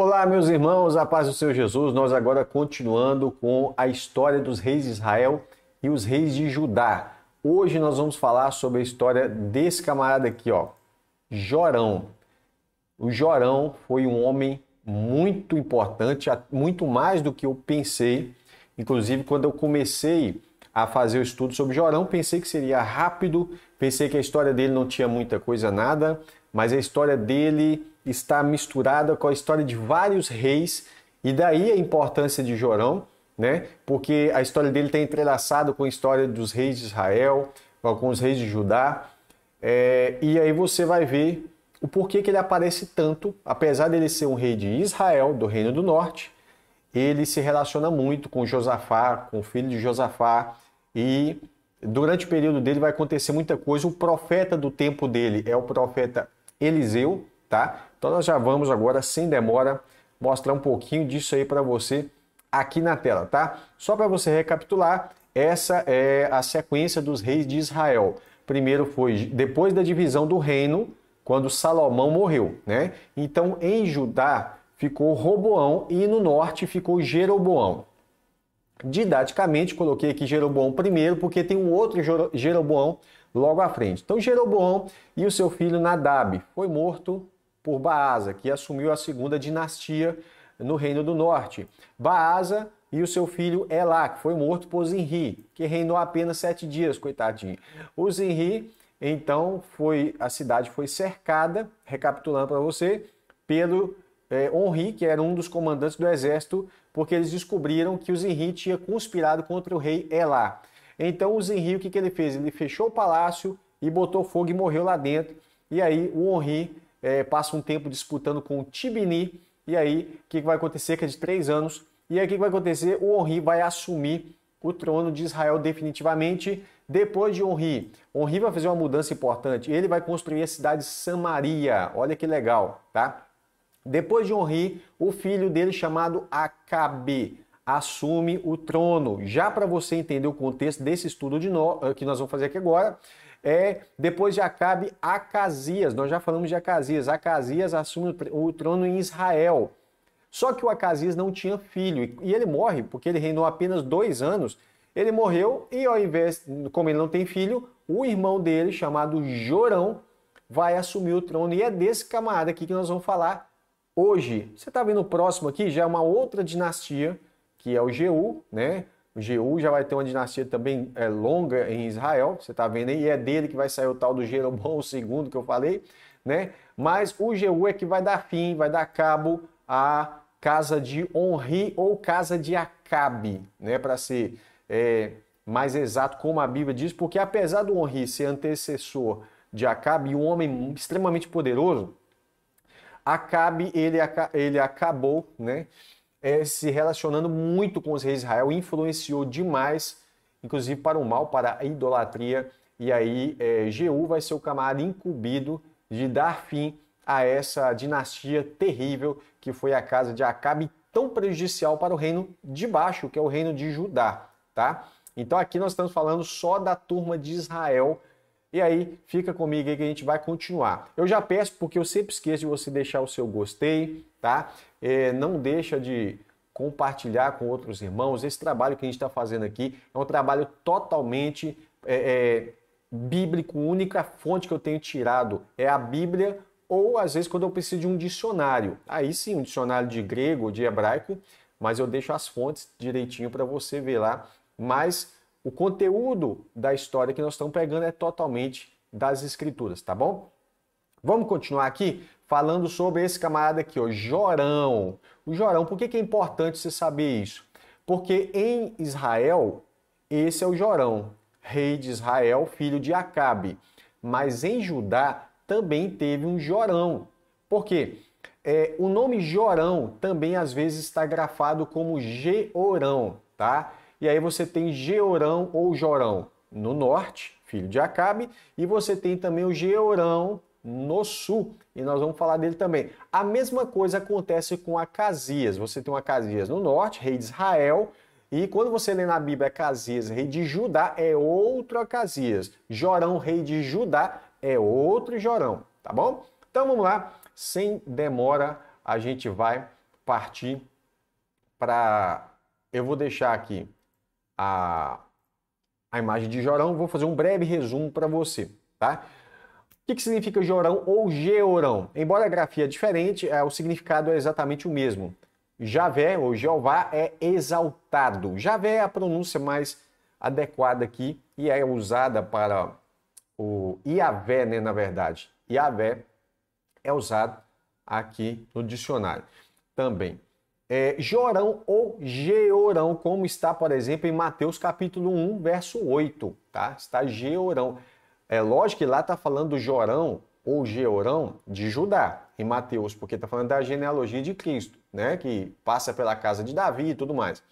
Olá, meus irmãos, a paz do Senhor Jesus. Nós agora continuando com a história dos reis de Israel e os reis de Judá. Hoje nós vamos falar sobre a história desse camarada aqui, ó, Jorão. O Jorão foi um homem muito importante, muito mais do que eu pensei. Inclusive, quando eu comecei a fazer o estudo sobre Jorão, pensei que seria rápido, pensei que a história dele não tinha muita coisa, nada, mas a história dele está misturada com a história de vários reis, e daí a importância de Jorão, né? porque a história dele está entrelaçada com a história dos reis de Israel, com os reis de Judá, é, e aí você vai ver o porquê que ele aparece tanto, apesar dele ser um rei de Israel, do Reino do Norte, ele se relaciona muito com Josafá, com o filho de Josafá, e durante o período dele vai acontecer muita coisa. O profeta do tempo dele é o profeta Eliseu, tá? Então nós já vamos agora, sem demora, mostrar um pouquinho disso aí para você aqui na tela, tá? Só para você recapitular, essa é a sequência dos reis de Israel. Primeiro foi depois da divisão do reino, quando Salomão morreu, né? Então em Judá ficou Roboão e no norte ficou Jeroboão. Didaticamente coloquei aqui Jeroboão primeiro porque tem um outro Jeroboão logo à frente. Então Jeroboão e o seu filho Nadab foi morto por Baasa, que assumiu a segunda dinastia no Reino do Norte. Baasa e o seu filho Elá, que foi morto por Zinri, que reinou apenas sete dias, coitadinho. O Zinri, então, foi a cidade foi cercada, recapitulando para você, pelo é, que era um dos comandantes do exército, porque eles descobriram que o Zinri tinha conspirado contra o rei Elá. Então o Zinri, o que, que ele fez? Ele fechou o palácio e botou fogo e morreu lá dentro. E aí o Henri é, passa um tempo disputando com o Tibini, e aí o que vai acontecer? Que é de três anos, e aí o que vai acontecer? O Henri vai assumir o trono de Israel definitivamente. Depois de Henri, Henri vai fazer uma mudança importante. Ele vai construir a cidade de Samaria. Olha que legal, tá? Depois de Henri, o filho dele chamado Acabe assume o trono. Já para você entender o contexto desse estudo de no... Eh, que nós vamos fazer aqui agora, é, depois de Acabe, Acasias. Nós já falamos de Acasias. Acasias assume o trono em Israel. Só que o Acasias não tinha filho e ele morre porque ele reinou apenas dois anos. Ele morreu e ao invés, como ele não tem filho, o irmão dele, chamado Jorão, vai assumir o trono. E é desse camarada aqui que nós vamos falar hoje. Você está vendo o próximo aqui? Já é uma outra dinastia, que é o Jeú, né? O Jeú já vai ter uma dinastia também é, longa em Israel, você está vendo aí, e é dele que vai sair o tal do Jeroboão II que eu falei, né? Mas o Jeú é que vai dar fim, vai dar cabo à casa de Onri ou casa de Acabe, né? Para ser é, mais exato, como a Bíblia diz, porque apesar do Onri ser antecessor de Acabe, um homem extremamente poderoso, Acabe ele, ele acabou, né? é, se relacionando muito com os reis de Israel, influenciou demais, inclusive para o mal, para a idolatria. E aí é, Jeú vai ser o camarada incumbido de dar fim a essa dinastia terrível que foi a casa de Acabe, tão prejudicial para o reino de baixo, que é o reino de Judá, tá? Então aqui nós estamos falando só da turma de Israel. E aí, fica comigo aí que a gente vai continuar. Eu já peço, porque eu sempre esqueço de você deixar o seu gostei, tá? é, não deixa de compartilhar com outros irmãos. Esse trabalho que a gente está fazendo aqui é um trabalho totalmente é, é, bíblico. A única fonte que eu tenho tirado é a Bíblia, ou às vezes quando eu preciso de um dicionário. Aí sim, um dicionário de grego ou de hebraico, mas eu deixo as fontes direitinho para você ver lá. Mas o conteúdo da história que nós estamos pegando é totalmente das escrituras, tá bom? Vamos continuar aqui? falando sobre esse camarada aqui, o Jorão. O Jorão, por que, que é importante você saber isso? Porque em Israel, esse é o Jorão, rei de Israel, filho de Acabe. Mas em Judá também teve um Jorão. Por quê? É, o nome Jorão também às vezes está grafado como Georão, tá? E aí você tem Georão ou Jorão no norte, filho de Acabe, e você tem também o Georão no sul e nós vamos falar dele também. A mesma coisa acontece com Acasias. Você tem um Acasias no norte, rei de Israel, e quando você lê na Bíblia Acasias, rei de Judá, é outro Acasias. Jorão, rei de Judá, é outro Jorão, tá bom? Então vamos lá, sem demora, a gente vai partir para. Eu vou deixar aqui a, a imagem de Jorão, vou fazer um breve resumo para você, tá? O que, que significa Jorão ou Georão? Embora a grafia é diferente, é, o significado é exatamente o mesmo. Javé ou Jeová é exaltado. Javé é a pronúncia mais adequada aqui e é usada para o Iavé, né, na verdade. Iavé é usado aqui no dicionário também. É, Jorão ou Georão, como está, por exemplo, em Mateus capítulo 1, verso 8, tá? Está Georão. É lógico que lá está falando Jorão ou Georão de Judá, em Mateus, porque está falando da genealogia de Cristo, né? Que passa pela casa de Davi e tudo mais.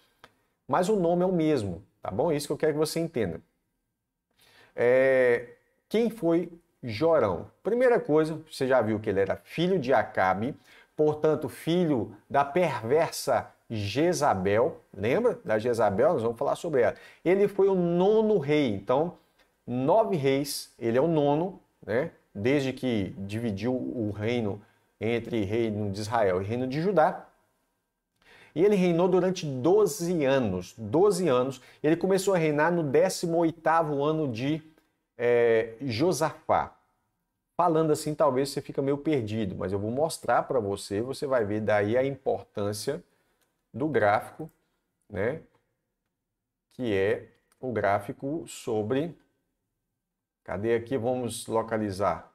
Mas o nome é o mesmo, tá bom? Isso que eu quero que você entenda. É... Quem foi Jorão? Primeira coisa, você já viu que ele era filho de Acabe, portanto, filho da perversa Jezabel. Lembra da Jezabel? Nós vamos falar sobre ela. Ele foi o nono rei, então nove reis, ele é o nono, né? desde que dividiu o reino entre reino de Israel e reino de Judá. E ele reinou durante 12 anos. 12 anos. Ele começou a reinar no 18º ano de é, Josafá. Falando assim, talvez você fica meio perdido, mas eu vou mostrar para você, você vai ver daí a importância do gráfico, né? Que é o gráfico sobre Cadê aqui? Vamos localizar.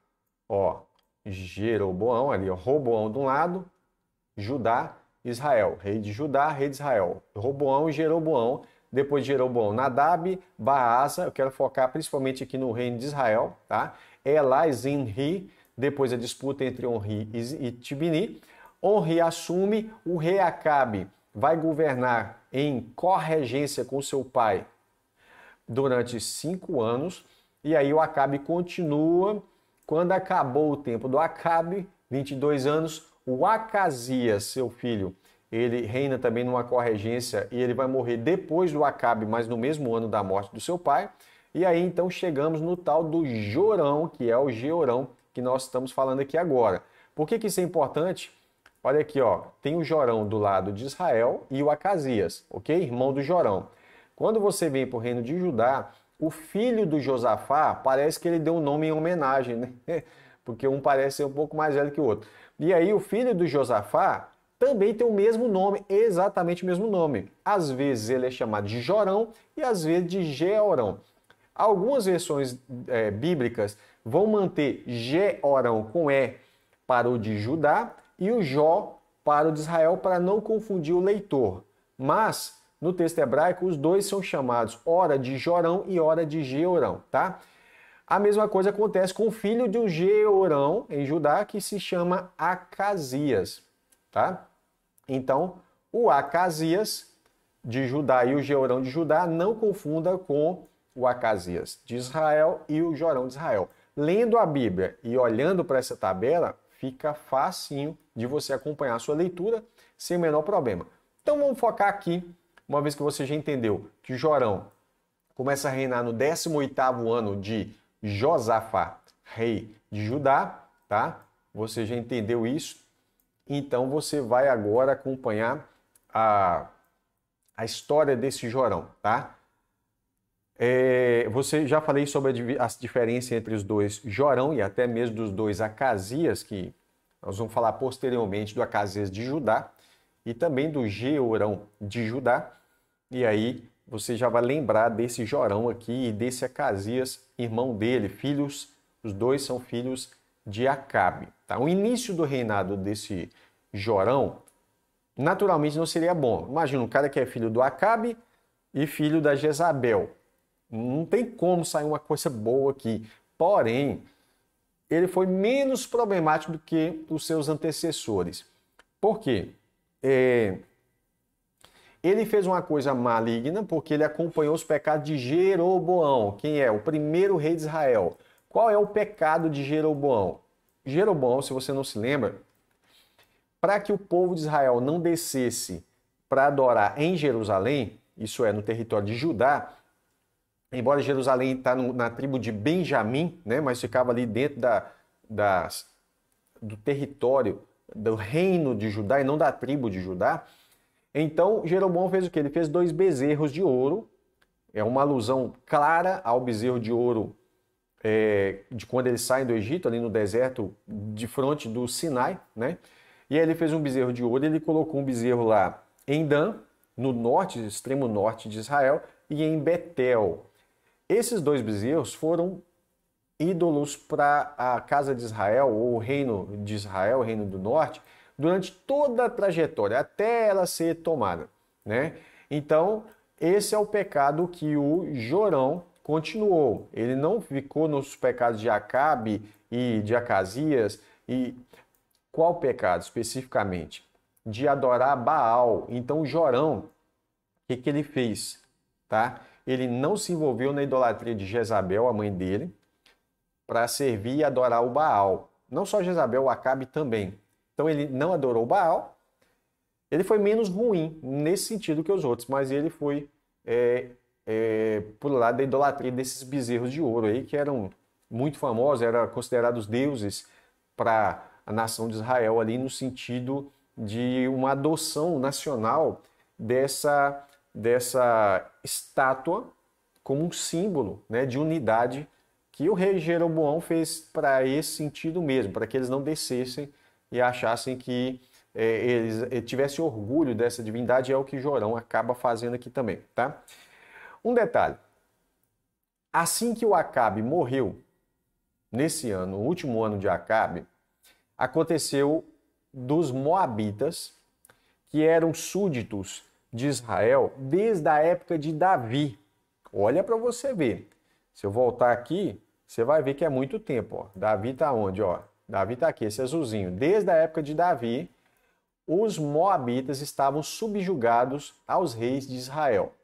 Ó, Jeroboão ali, ó, Roboão de um lado, Judá, Israel, rei de Judá, rei de Israel. Roboão e Jeroboão. Depois de Jeroboão, Nadab, Baasa, eu quero focar principalmente aqui no reino de Israel, tá? Elá e Zinri, depois a disputa entre Onri e Tibini. Onri assume, o rei Acabe vai governar em corregência com seu pai durante cinco anos e aí o Acabe continua. Quando acabou o tempo do Acabe, 22 anos, o Acasias, seu filho, ele reina também numa corregência e ele vai morrer depois do Acabe, mas no mesmo ano da morte do seu pai. E aí então chegamos no tal do Jorão, que é o Georão que nós estamos falando aqui agora. Por que, que isso é importante? Olha aqui, ó, tem o Jorão do lado de Israel e o Acasias, ok? Irmão do Jorão. Quando você vem para o reino de Judá, o filho do Josafá parece que ele deu um nome em homenagem, né? Porque um parece ser um pouco mais velho que o outro. E aí o filho do Josafá também tem o mesmo nome, exatamente o mesmo nome. Às vezes ele é chamado de Jorão e às vezes de Georão. Algumas versões é, bíblicas vão manter Georão com E para o de Judá e o Jó para o de Israel, para não confundir o leitor. Mas no texto hebraico, os dois são chamados hora de Jorão e hora de Georão, tá? A mesma coisa acontece com o filho de um Georão em Judá, que se chama Acasias, tá? Então, o Acasias de Judá e o Georão de Judá não confunda com o Acasias de Israel e o Jorão de Israel. Lendo a Bíblia e olhando para essa tabela, fica facinho de você acompanhar a sua leitura sem o menor problema. Então vamos focar aqui uma vez que você já entendeu que Jorão começa a reinar no 18º ano de Josafá, rei de Judá, tá? Você já entendeu isso? Então você vai agora acompanhar a, a história desse Jorão, tá? É, você já falei sobre a, a diferença entre os dois Jorão e até mesmo dos dois Acasias, que nós vamos falar posteriormente do Acasias de Judá e também do Georão de Judá. E aí você já vai lembrar desse Jorão aqui e desse Acasias, irmão dele, filhos, os dois são filhos de Acabe. Tá? O início do reinado desse Jorão naturalmente não seria bom. Imagina um cara que é filho do Acabe e filho da Jezabel. Não tem como sair uma coisa boa aqui. Porém, ele foi menos problemático do que os seus antecessores. Por quê? É, ele fez uma coisa maligna porque ele acompanhou os pecados de Jeroboão, quem é o primeiro rei de Israel. Qual é o pecado de Jeroboão? Jeroboão, se você não se lembra, para que o povo de Israel não descesse para adorar em Jerusalém, isso é, no território de Judá, embora Jerusalém está na tribo de Benjamim, né, mas ficava ali dentro da, das, do território do reino de Judá e não da tribo de Judá. Então Jeroboão fez o que? Ele fez dois bezerros de ouro. É uma alusão clara ao bezerro de ouro é, de quando eles saem do Egito, ali no deserto, de frente do Sinai, né? E aí ele fez um bezerro de ouro, ele colocou um bezerro lá em Dan, no norte, extremo norte de Israel, e em Betel. Esses dois bezerros foram ídolos para a casa de Israel ou o reino de Israel, o reino do norte, durante toda a trajetória, até ela ser tomada. Né? Então, esse é o pecado que o Jorão continuou. Ele não ficou nos pecados de Acabe e de Acasias. E qual pecado especificamente? De adorar Baal. Então, Jorão, o que, que ele fez? Tá? Ele não se envolveu na idolatria de Jezabel, a mãe dele, para servir e adorar o Baal. Não só Jezabel, o Acabe também. Então ele não adorou o Baal. Ele foi menos ruim nesse sentido que os outros, mas ele foi é, é, por lado da idolatria desses bezerros de ouro aí, que eram muito famosos, eram considerados deuses para a nação de Israel ali no sentido de uma adoção nacional dessa, dessa estátua como um símbolo né, de unidade que o rei Jeroboão fez para esse sentido mesmo, para que eles não descessem e achassem que é, eles, eh, tivessem orgulho dessa divindade, é o que Jorão acaba fazendo aqui também, tá? Um detalhe, assim que o Acabe morreu, nesse ano, o último ano de Acabe, aconteceu dos Moabitas, que eram súditos de Israel desde a época de Davi. Olha para você ver. Se eu voltar aqui, você vai ver que é muito tempo. Ó. Davi está onde? Ó? Davi está aqui, esse azulzinho. Desde a época de Davi, os moabitas estavam subjugados aos reis de Israel.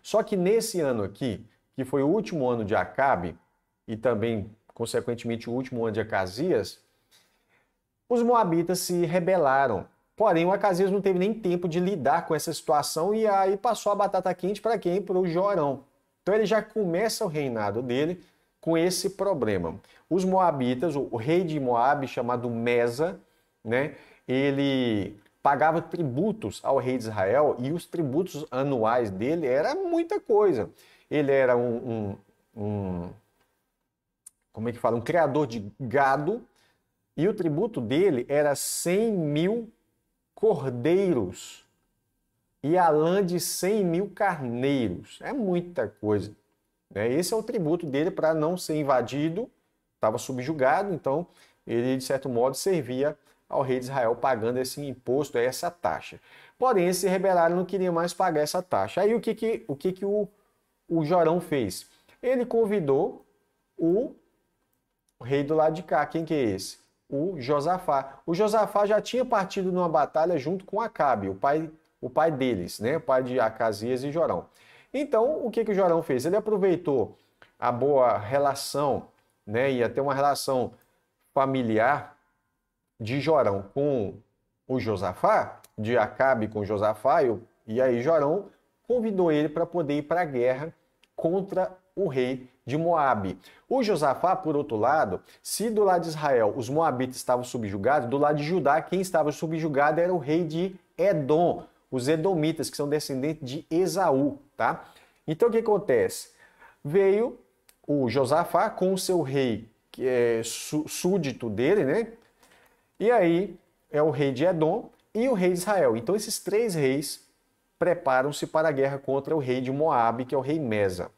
Só que nesse ano aqui, que foi o último ano de Acabe, e também, consequentemente, o último ano de Acasias, os moabitas se rebelaram. Porém, o Acasias não teve nem tempo de lidar com essa situação e aí passou a batata quente para quem? Para o Jorão. Então ele já começa o reinado dele com esse problema. Os moabitas, o rei de Moab, chamado Mesa, né, ele pagava tributos ao rei de Israel e os tributos anuais dele era muita coisa. Ele era um, um, um como é que fala, um criador de gado e o tributo dele era 100 mil cordeiros e a lã de 100 mil carneiros. É muita coisa. Né? Esse é o tributo dele para não ser invadido, estava subjugado, então ele, de certo modo, servia ao rei de Israel pagando esse imposto, essa taxa. Porém, eles se rebelaram não queriam mais pagar essa taxa. Aí o que, que, o, que, que o, o Jorão fez? Ele convidou o rei do lado de cá. Quem que é esse? O Josafá. O Josafá já tinha partido numa batalha junto com Acabe, o pai, o pai deles, né? o pai de Acasias e Jorão. Então, o que, que o Jorão fez? Ele aproveitou a boa relação, né, e até uma relação familiar de Jorão com o Josafá, de Acabe com Josafá, e aí Jorão convidou ele para poder ir para a guerra contra o rei de Moabe. O Josafá, por outro lado, se do lado de Israel os moabitas estavam subjugados, do lado de Judá quem estava subjugado era o rei de Edom os edomitas, que são descendentes de Esaú, tá? Então o que acontece? Veio o Josafá com o seu rei, que é súdito dele, né? E aí é o rei de Edom e o rei de Israel. Então esses três reis preparam-se para a guerra contra o rei de Moabe, que é o rei Mesa.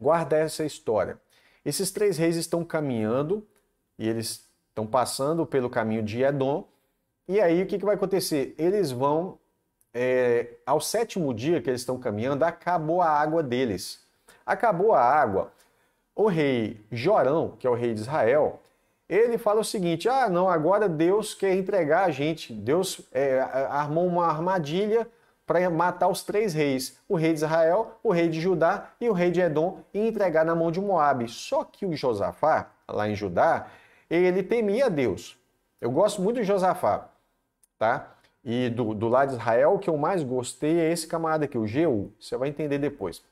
Guarda essa história. Esses três reis estão caminhando e eles estão passando pelo caminho de Edom e aí o que, que vai acontecer? Eles vão, é, ao sétimo dia que eles estão caminhando, acabou a água deles. Acabou a água. O rei Jorão, que é o rei de Israel, ele fala o seguinte: ah, não, agora Deus quer entregar a gente. Deus é, armou uma armadilha para matar os três reis: o rei de Israel, o rei de Judá e o rei de Edom, e entregar na mão de Moabe. Só que o Josafá, lá em Judá, ele temia Deus. Eu gosto muito de Josafá tá? E do, do lado de Israel, o que eu mais gostei é esse camarada aqui, o Geu, você vai entender depois.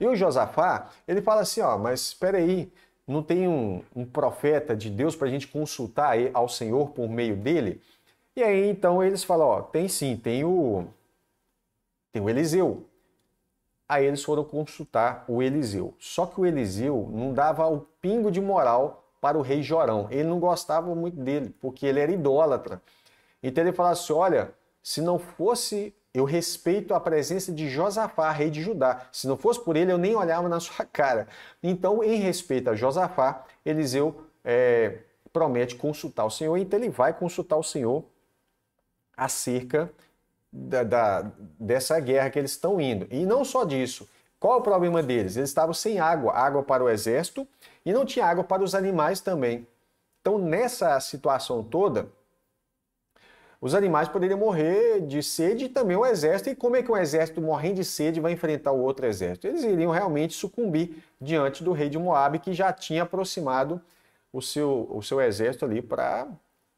E o Josafá, ele fala assim, ó, mas espera aí, não tem um, um profeta de Deus para a gente consultar ao Senhor por meio dele? E aí, então, eles falam, ó, tem sim, tem o, tem o Eliseu. Aí eles foram consultar o Eliseu. Só que o Eliseu não dava o pingo de moral para o rei Jorão. Ele não gostava muito dele, porque ele era idólatra. Então ele fala assim: olha, se não fosse, eu respeito a presença de Josafá, rei de Judá. Se não fosse por ele, eu nem olhava na sua cara. Então, em respeito a Josafá, Eliseu é, promete consultar o Senhor, então ele vai consultar o Senhor acerca da, da, dessa guerra que eles estão indo. E não só disso. Qual o problema deles? Eles estavam sem água, água para o exército e não tinha água para os animais também. Então, nessa situação toda, os animais poderiam morrer de sede e também o exército. E como é que um exército morrendo de sede vai enfrentar o outro exército? Eles iriam realmente sucumbir diante do rei de Moab, que já tinha aproximado o seu, o seu exército ali para.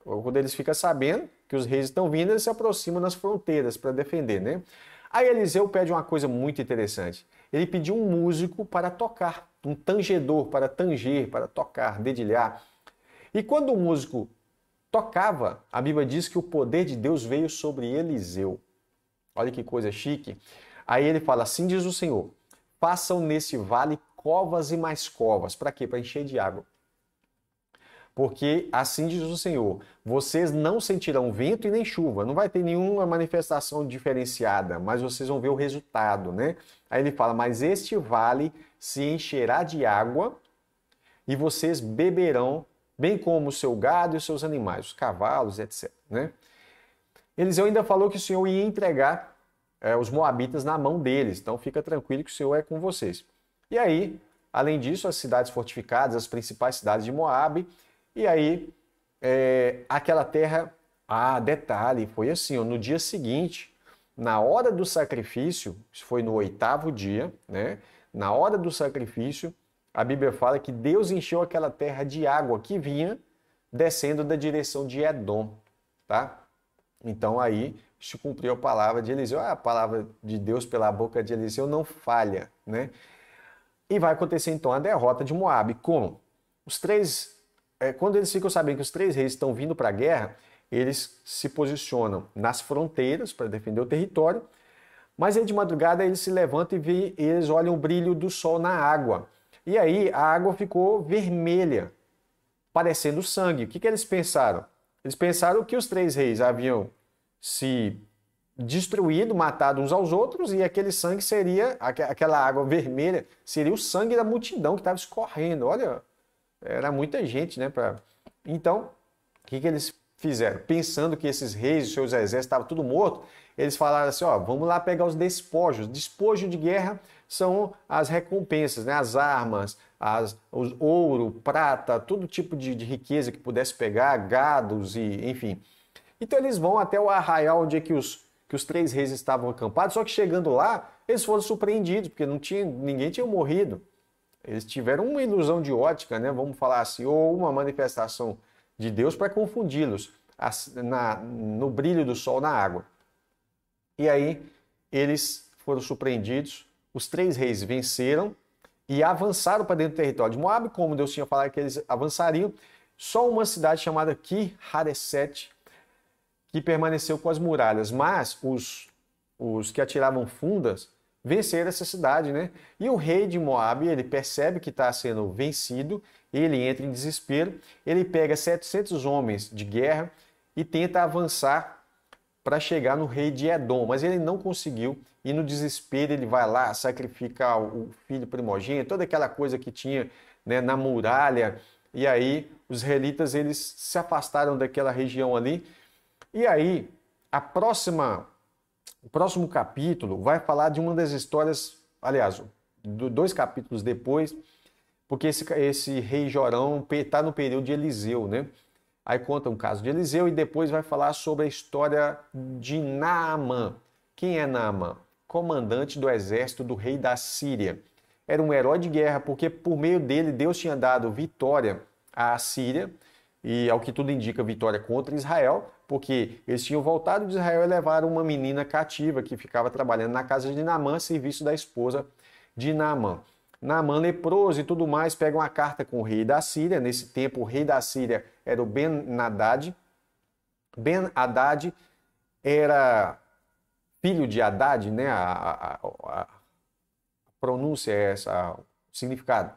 Quando eles ficam sabendo que os reis estão vindo, eles se aproximam nas fronteiras para defender, né? Aí Eliseu pede uma coisa muito interessante. Ele pediu um músico para tocar, um tangedor para tanger, para tocar, dedilhar. E quando o músico tocava, a Bíblia diz que o poder de Deus veio sobre Eliseu. Olha que coisa chique. Aí ele fala assim: diz o Senhor, façam nesse vale covas e mais covas. Para quê? Para encher de água. Porque assim diz o Senhor: vocês não sentirão vento e nem chuva, não vai ter nenhuma manifestação diferenciada, mas vocês vão ver o resultado, né? Aí ele fala: mas este vale se encherá de água e vocês beberão bem como o seu gado e os seus animais, os cavalos, etc. Né? Eliseu ainda falou que o Senhor ia entregar é, os moabitas na mão deles, então fica tranquilo que o Senhor é com vocês. E aí, além disso, as cidades fortificadas, as principais cidades de Moabe, e aí é, aquela terra, ah, detalhe, foi assim, ó, no dia seguinte, na hora do sacrifício, isso foi no oitavo dia, né? Na hora do sacrifício, a Bíblia fala que Deus encheu aquela terra de água que vinha descendo da direção de Edom, tá? Então aí se cumpriu a palavra de Eliseu. Ah, a palavra de Deus pela boca de Eliseu não falha, né? E vai acontecer então a derrota de Moab. Como? Os três, é, quando eles ficam sabendo que os três reis estão vindo para a guerra, eles se posicionam nas fronteiras para defender o território. Mas aí de madrugada eles se levantam e, vê, eles olham o brilho do sol na água. E aí a água ficou vermelha, parecendo sangue. O que, que eles pensaram? Eles pensaram que os três reis haviam se destruído, matado uns aos outros, e aquele sangue seria, aquela água vermelha, seria o sangue da multidão que estava escorrendo. Olha, era muita gente, né? Pra... Então, o que, que eles fizeram? Pensando que esses reis seus exércitos estavam tudo morto, eles falaram assim: ó, vamos lá pegar os despojos. Despojo de guerra são as recompensas, né? as armas, as, os, ouro, prata, todo tipo de, de, riqueza que pudesse pegar, gados e enfim. Então eles vão até o arraial onde é que os, que os três reis estavam acampados, só que chegando lá, eles foram surpreendidos, porque não tinha, ninguém tinha morrido. Eles tiveram uma ilusão de ótica, né? vamos falar assim, ou uma manifestação de Deus para confundi-los no brilho do sol na água. E aí eles foram surpreendidos. Os três reis venceram e avançaram para dentro do território de Moab, como Deus tinha falado que eles avançariam. Só uma cidade chamada Ki que permaneceu com as muralhas, mas os, os que atiravam fundas venceram essa cidade, né? E o rei de Moab, ele percebe que está sendo vencido, ele entra em desespero, ele pega 700 homens de guerra e tenta avançar para chegar no rei de Edom, mas ele não conseguiu e no desespero ele vai lá, sacrifica o filho primogênito, toda aquela coisa que tinha né, na muralha, e aí os israelitas eles se afastaram daquela região ali, e aí a próxima, o próximo capítulo vai falar de uma das histórias, aliás, dois capítulos depois, porque esse, esse rei Jorão está no período de Eliseu, né? Aí conta um caso de Eliseu e depois vai falar sobre a história de Naamã. Quem é Naamã? Comandante do exército do rei da Síria. Era um herói de guerra porque por meio dele Deus tinha dado vitória à Síria e ao que tudo indica vitória contra Israel, porque eles tinham voltado de Israel e levaram uma menina cativa que ficava trabalhando na casa de Naamã, serviço da esposa de Naamã. Naamã leproso e tudo mais, pega uma carta com o rei da Síria. Nesse tempo, o rei da Síria era o Ben-Hadad. Ben-Hadad era filho de Haddad, né? A, a, a, a pronúncia é essa, o significado.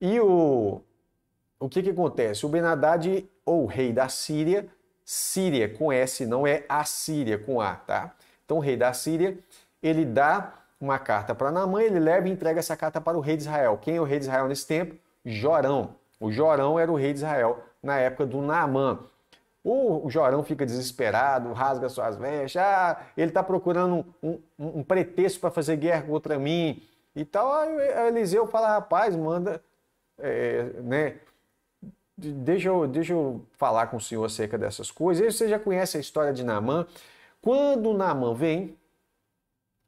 E o, o que, que acontece? O Ben Haddad, ou rei da Síria, Síria com S, não é a Síria com A, tá? Então, o rei da Síria, ele dá uma carta para Namã, ele leva e entrega essa carta para o rei de Israel. Quem é o rei de Israel nesse tempo? Jorão. O Jorão era o rei de Israel na época do Naamã. O Jorão fica desesperado, rasga suas vestes, ah, ele está procurando um, um, um pretexto para fazer guerra contra mim. E tal, a Eliseu fala, rapaz, manda, é, né, deixa eu, deixa eu falar com o senhor acerca dessas coisas. E você já conhece a história de Naamã. Quando Naamã vem,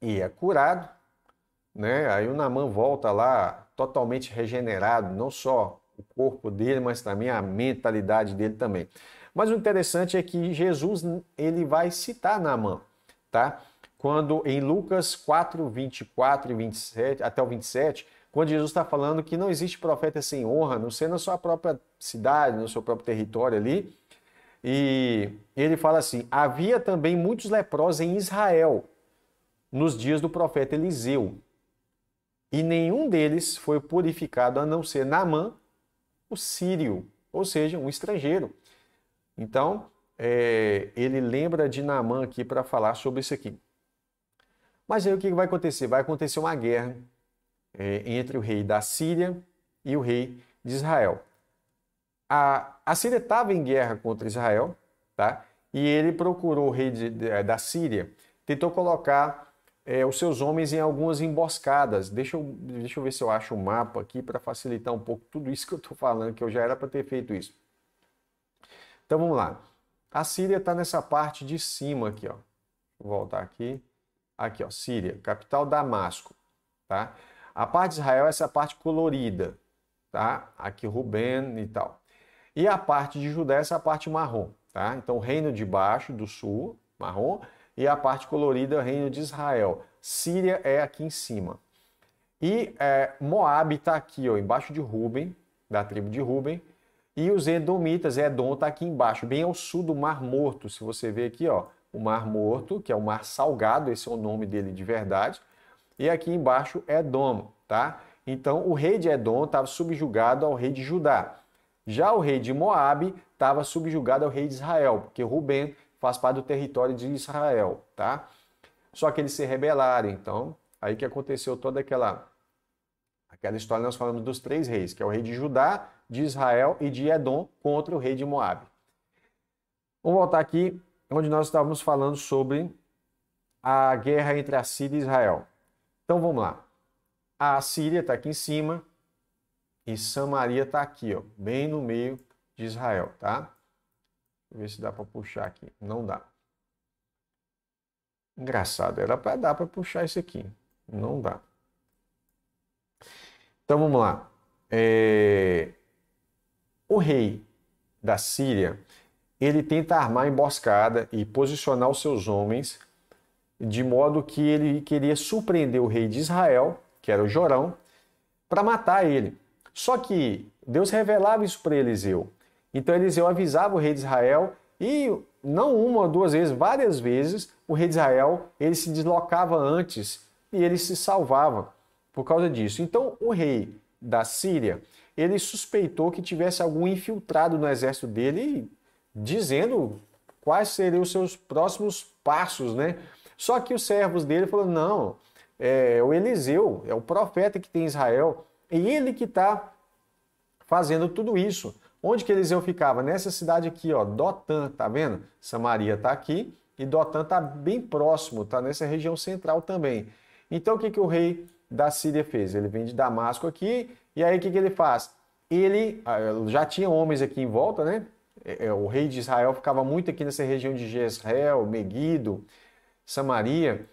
e é curado. Né? Aí o Naamã volta lá totalmente regenerado, não só o corpo dele, mas também a mentalidade dele também. Mas o interessante é que Jesus ele vai citar Naamã, tá? Quando em Lucas 4, 24 e 27, até o 27, quando Jesus está falando que não existe profeta sem honra, não ser na sua própria cidade, no seu próprio território ali, e ele fala assim: havia também muitos leprosos em Israel nos dias do profeta Eliseu. E nenhum deles foi purificado a não ser Naamã, o sírio, ou seja, um estrangeiro. Então, é, ele lembra de Naamã aqui para falar sobre isso aqui. Mas aí o que vai acontecer? Vai acontecer uma guerra é, entre o rei da Síria e o rei de Israel. A, a Síria estava em guerra contra Israel, tá? e ele procurou o rei de, de, da Síria, tentou colocar é, os seus homens em algumas emboscadas. Deixa eu, deixa eu ver se eu acho o um mapa aqui para facilitar um pouco tudo isso que eu estou falando, que eu já era para ter feito isso. Então vamos lá. A Síria está nessa parte de cima aqui, ó. Vou voltar aqui. Aqui, ó, Síria, capital Damasco, tá? A parte de Israel é essa parte colorida, tá? Aqui Ruben e tal. E a parte de Judéia é essa parte marrom, tá? Então, reino de baixo, do sul, marrom, e a parte colorida é o reino de Israel. Síria é aqui em cima. E é, Moab está aqui, ó, embaixo de Ruben, da tribo de Ruben. E os Edomitas, Edom está aqui embaixo, bem ao sul do Mar Morto. Se você ver aqui, ó, o Mar Morto, que é o Mar Salgado, esse é o nome dele de verdade. E aqui embaixo Edom, tá? Então o rei de Edom estava subjugado ao rei de Judá. Já o rei de Moabe estava subjugado ao rei de Israel, porque Ruben faz parte do território de Israel, tá? Só que eles se rebelaram, então, aí que aconteceu toda aquela aquela história nós falamos dos três reis, que é o rei de Judá, de Israel e de Edom contra o rei de Moabe. Vamos voltar aqui onde nós estávamos falando sobre a guerra entre a Síria e Israel. Então vamos lá. A Síria está aqui em cima e Samaria está aqui, ó, bem no meio de Israel, tá? Ver se dá para puxar aqui. Não dá. Engraçado, era para dar para puxar isso aqui. Não dá. Então vamos lá. É... O rei da Síria, ele tenta armar emboscada e posicionar os seus homens de modo que ele queria surpreender o rei de Israel, que era o Jorão, para matar ele. Só que Deus revelava isso para Eliseu. Então Eliseu avisava o rei de Israel e não uma ou duas vezes, várias vezes, o rei de Israel ele se deslocava antes e ele se salvava por causa disso. Então o rei da Síria ele suspeitou que tivesse algum infiltrado no exército dele, dizendo quais seriam os seus próximos passos, né? Só que os servos dele falaram: não, é o Eliseu, é o profeta que tem Israel, e ele que está fazendo tudo isso. Onde que Eliseu ficava? Nessa cidade aqui, ó, Dotan, tá vendo? Samaria tá aqui e Dotan tá bem próximo, tá nessa região central também. Então o que, que o rei da Síria fez? Ele vem de Damasco aqui e aí o que, que ele faz? Ele ah, já tinha homens aqui em volta, né? É, é, o rei de Israel ficava muito aqui nessa região de Jezreel, Megido, Samaria.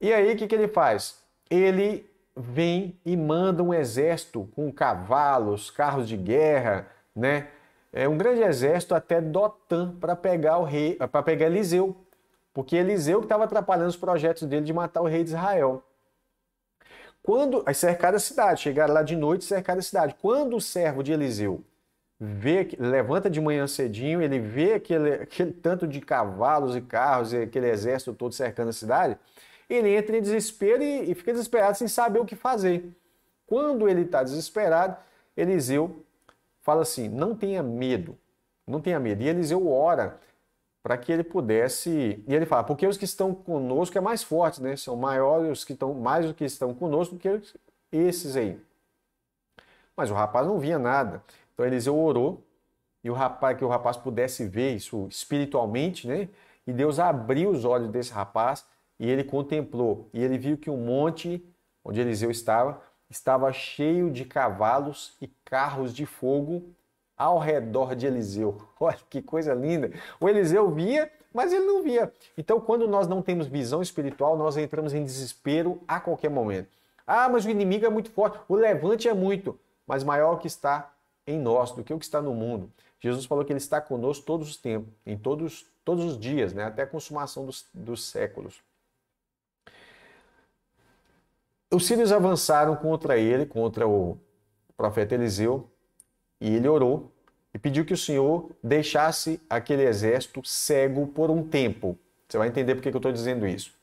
E aí o que, que ele faz? Ele vem e manda um exército com cavalos, carros de guerra, né? É um grande exército até Dotan para pegar o rei, para pegar Eliseu, porque Eliseu estava atrapalhando os projetos dele de matar o rei de Israel. Quando cercaram a cidade, chegaram lá de noite, e cercaram a cidade. Quando o servo de Eliseu vê, levanta de manhã cedinho, ele vê aquele, aquele tanto de cavalos e carros e aquele exército todo cercando a cidade, ele entra em desespero e, e fica desesperado sem saber o que fazer. Quando ele está desesperado, Eliseu fala assim: não tenha medo, não tenha medo. E Eliseu ora para que ele pudesse. E ele fala: porque os que estão conosco é mais forte, né? São maiores os que estão, mais os que estão conosco do que esses aí. Mas o rapaz não via nada. Então Eliseu orou e o rapaz que o rapaz pudesse ver isso espiritualmente, né? E Deus abriu os olhos desse rapaz e ele contemplou e ele viu que o um monte onde Eliseu estava estava cheio de cavalos e carros de fogo ao redor de Eliseu. Olha que coisa linda! O Eliseu via, mas ele não via. Então, quando nós não temos visão espiritual, nós entramos em desespero a qualquer momento. Ah, mas o inimigo é muito forte, o levante é muito, mas maior que está em nós do que o que está no mundo. Jesus falou que ele está conosco todos os tempos, em todos, todos os dias, né? até a consumação dos, dos séculos. Os sírios avançaram contra ele, contra o profeta Eliseu, e ele orou e pediu que o Senhor deixasse aquele exército cego por um tempo. Você vai entender por que eu estou dizendo isso.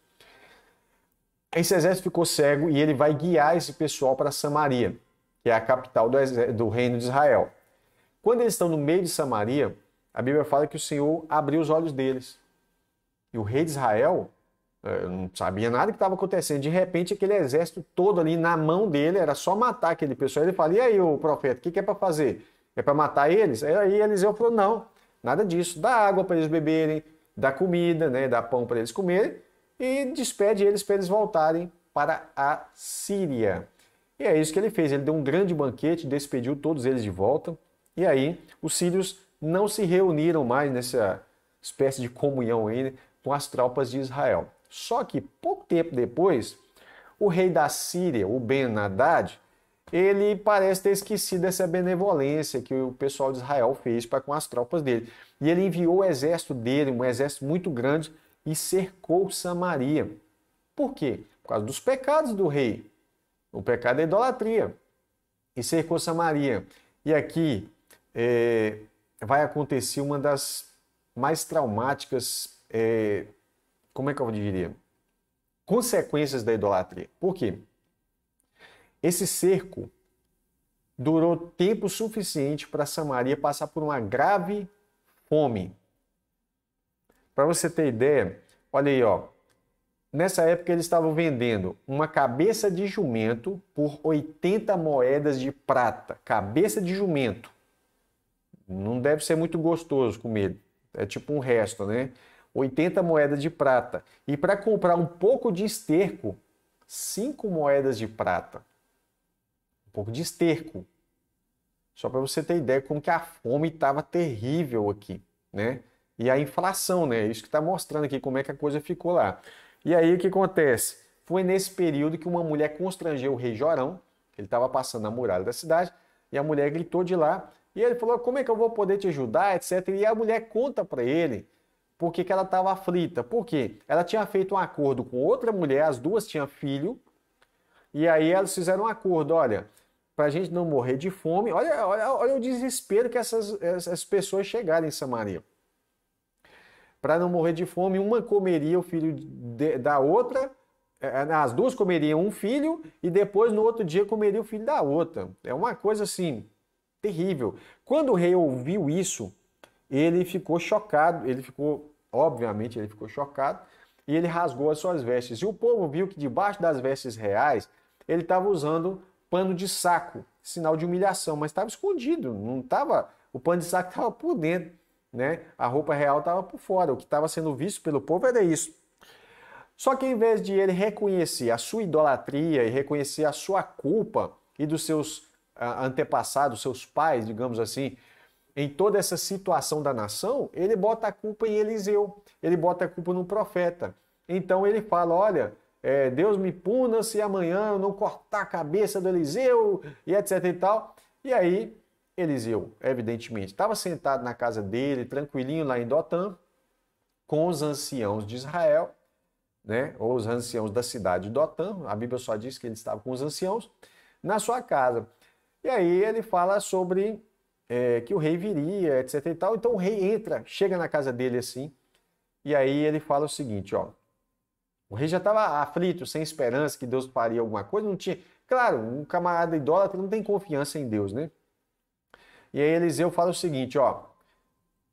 Esse exército ficou cego e ele vai guiar esse pessoal para Samaria, que é a capital do, do reino de Israel. Quando eles estão no meio de Samaria, a Bíblia fala que o Senhor abriu os olhos deles. E o rei de Israel é, não sabia nada que estava acontecendo. De repente, aquele exército todo ali na mão dele, era só matar aquele pessoal. Ele falou: e aí, o profeta, o que, que, é para fazer? É para matar eles? Aí Eliseu falou: não, nada disso. Dá água para eles beberem, dá comida, né? dá pão para eles comerem e despede eles para eles voltarem para a Síria. E é isso que ele fez. Ele deu um grande banquete, despediu todos eles de volta. E aí, os sírios não se reuniram mais nessa espécie de comunhão aí, né, com as tropas de Israel. Só que pouco tempo depois, o rei da Síria, o Ben Haddad, ele parece ter esquecido essa benevolência que o pessoal de Israel fez para com as tropas dele. E ele enviou o exército dele, um exército muito grande, e cercou Samaria. Por quê? Por causa dos pecados do rei. O pecado é idolatria. E cercou Samaria. E aqui é, vai acontecer uma das mais traumáticas é, como é que eu diria? Consequências da idolatria. Por quê? Esse cerco durou tempo suficiente para Samaria passar por uma grave fome. Para você ter ideia, olha aí, ó. Nessa época eles estavam vendendo uma cabeça de jumento por 80 moedas de prata. Cabeça de jumento. Não deve ser muito gostoso comer. É tipo um resto, né? 80 moedas de prata. E para comprar um pouco de esterco, 5 moedas de prata. Um pouco de esterco. Só para você ter ideia como que a fome estava terrível aqui, né? E a inflação, né? Isso que está mostrando aqui como é que a coisa ficou lá. E aí o que acontece? Foi nesse período que uma mulher constrangeu o rei Jorão, ele estava passando na muralha da cidade, e a mulher gritou de lá, e ele falou: "Como é que eu vou poder te ajudar?", etc. E a mulher conta para ele porque que ela estava aflita. Por quê? Ela tinha feito um acordo com outra mulher, as duas tinham filho, e aí elas fizeram um acordo, olha, para a gente não morrer de fome, olha, olha, olha o desespero que essas, essas pessoas chegaram em Samaria. Para não morrer de fome, uma comeria o filho de, da outra, eh, eh, as duas comeriam um filho e depois no outro dia comeria o filho da outra. É uma coisa assim terrível. Quando o rei ouviu isso, ele ficou chocado, ele ficou, obviamente, ele ficou chocado, e ele rasgou as suas vestes. E o povo viu que debaixo das vestes reais ele estava usando pano de saco, sinal de humilhação, mas estava escondido, não estava, o pano de saco estava por dentro, né? A roupa real estava por fora. O que estava sendo visto pelo povo era isso. Só que em vez de ele reconhecer a sua idolatria e reconhecer a sua culpa e dos seus ah, antepassados, seus pais, digamos assim, em toda essa situação da nação, ele bota a culpa em Eliseu, ele bota a culpa no profeta. Então ele fala: olha, é, Deus me puna se amanhã eu não cortar a cabeça do Eliseu e etc e tal. E aí, Eliseu, evidentemente, estava sentado na casa dele, tranquilinho lá em Dotã, com os anciãos de Israel, né, ou os anciãos da cidade de Dotã, a Bíblia só diz que ele estava com os anciãos, na sua casa. E aí ele fala sobre é, que o rei viria, etc e tal. Então o rei entra, chega na casa dele assim, e aí ele fala o seguinte, ó. O rei já estava aflito, sem esperança que Deus faria alguma coisa, não tinha... Claro, um camarada idólatra não tem confiança em Deus, né? E aí Eliseu fala o seguinte, ó.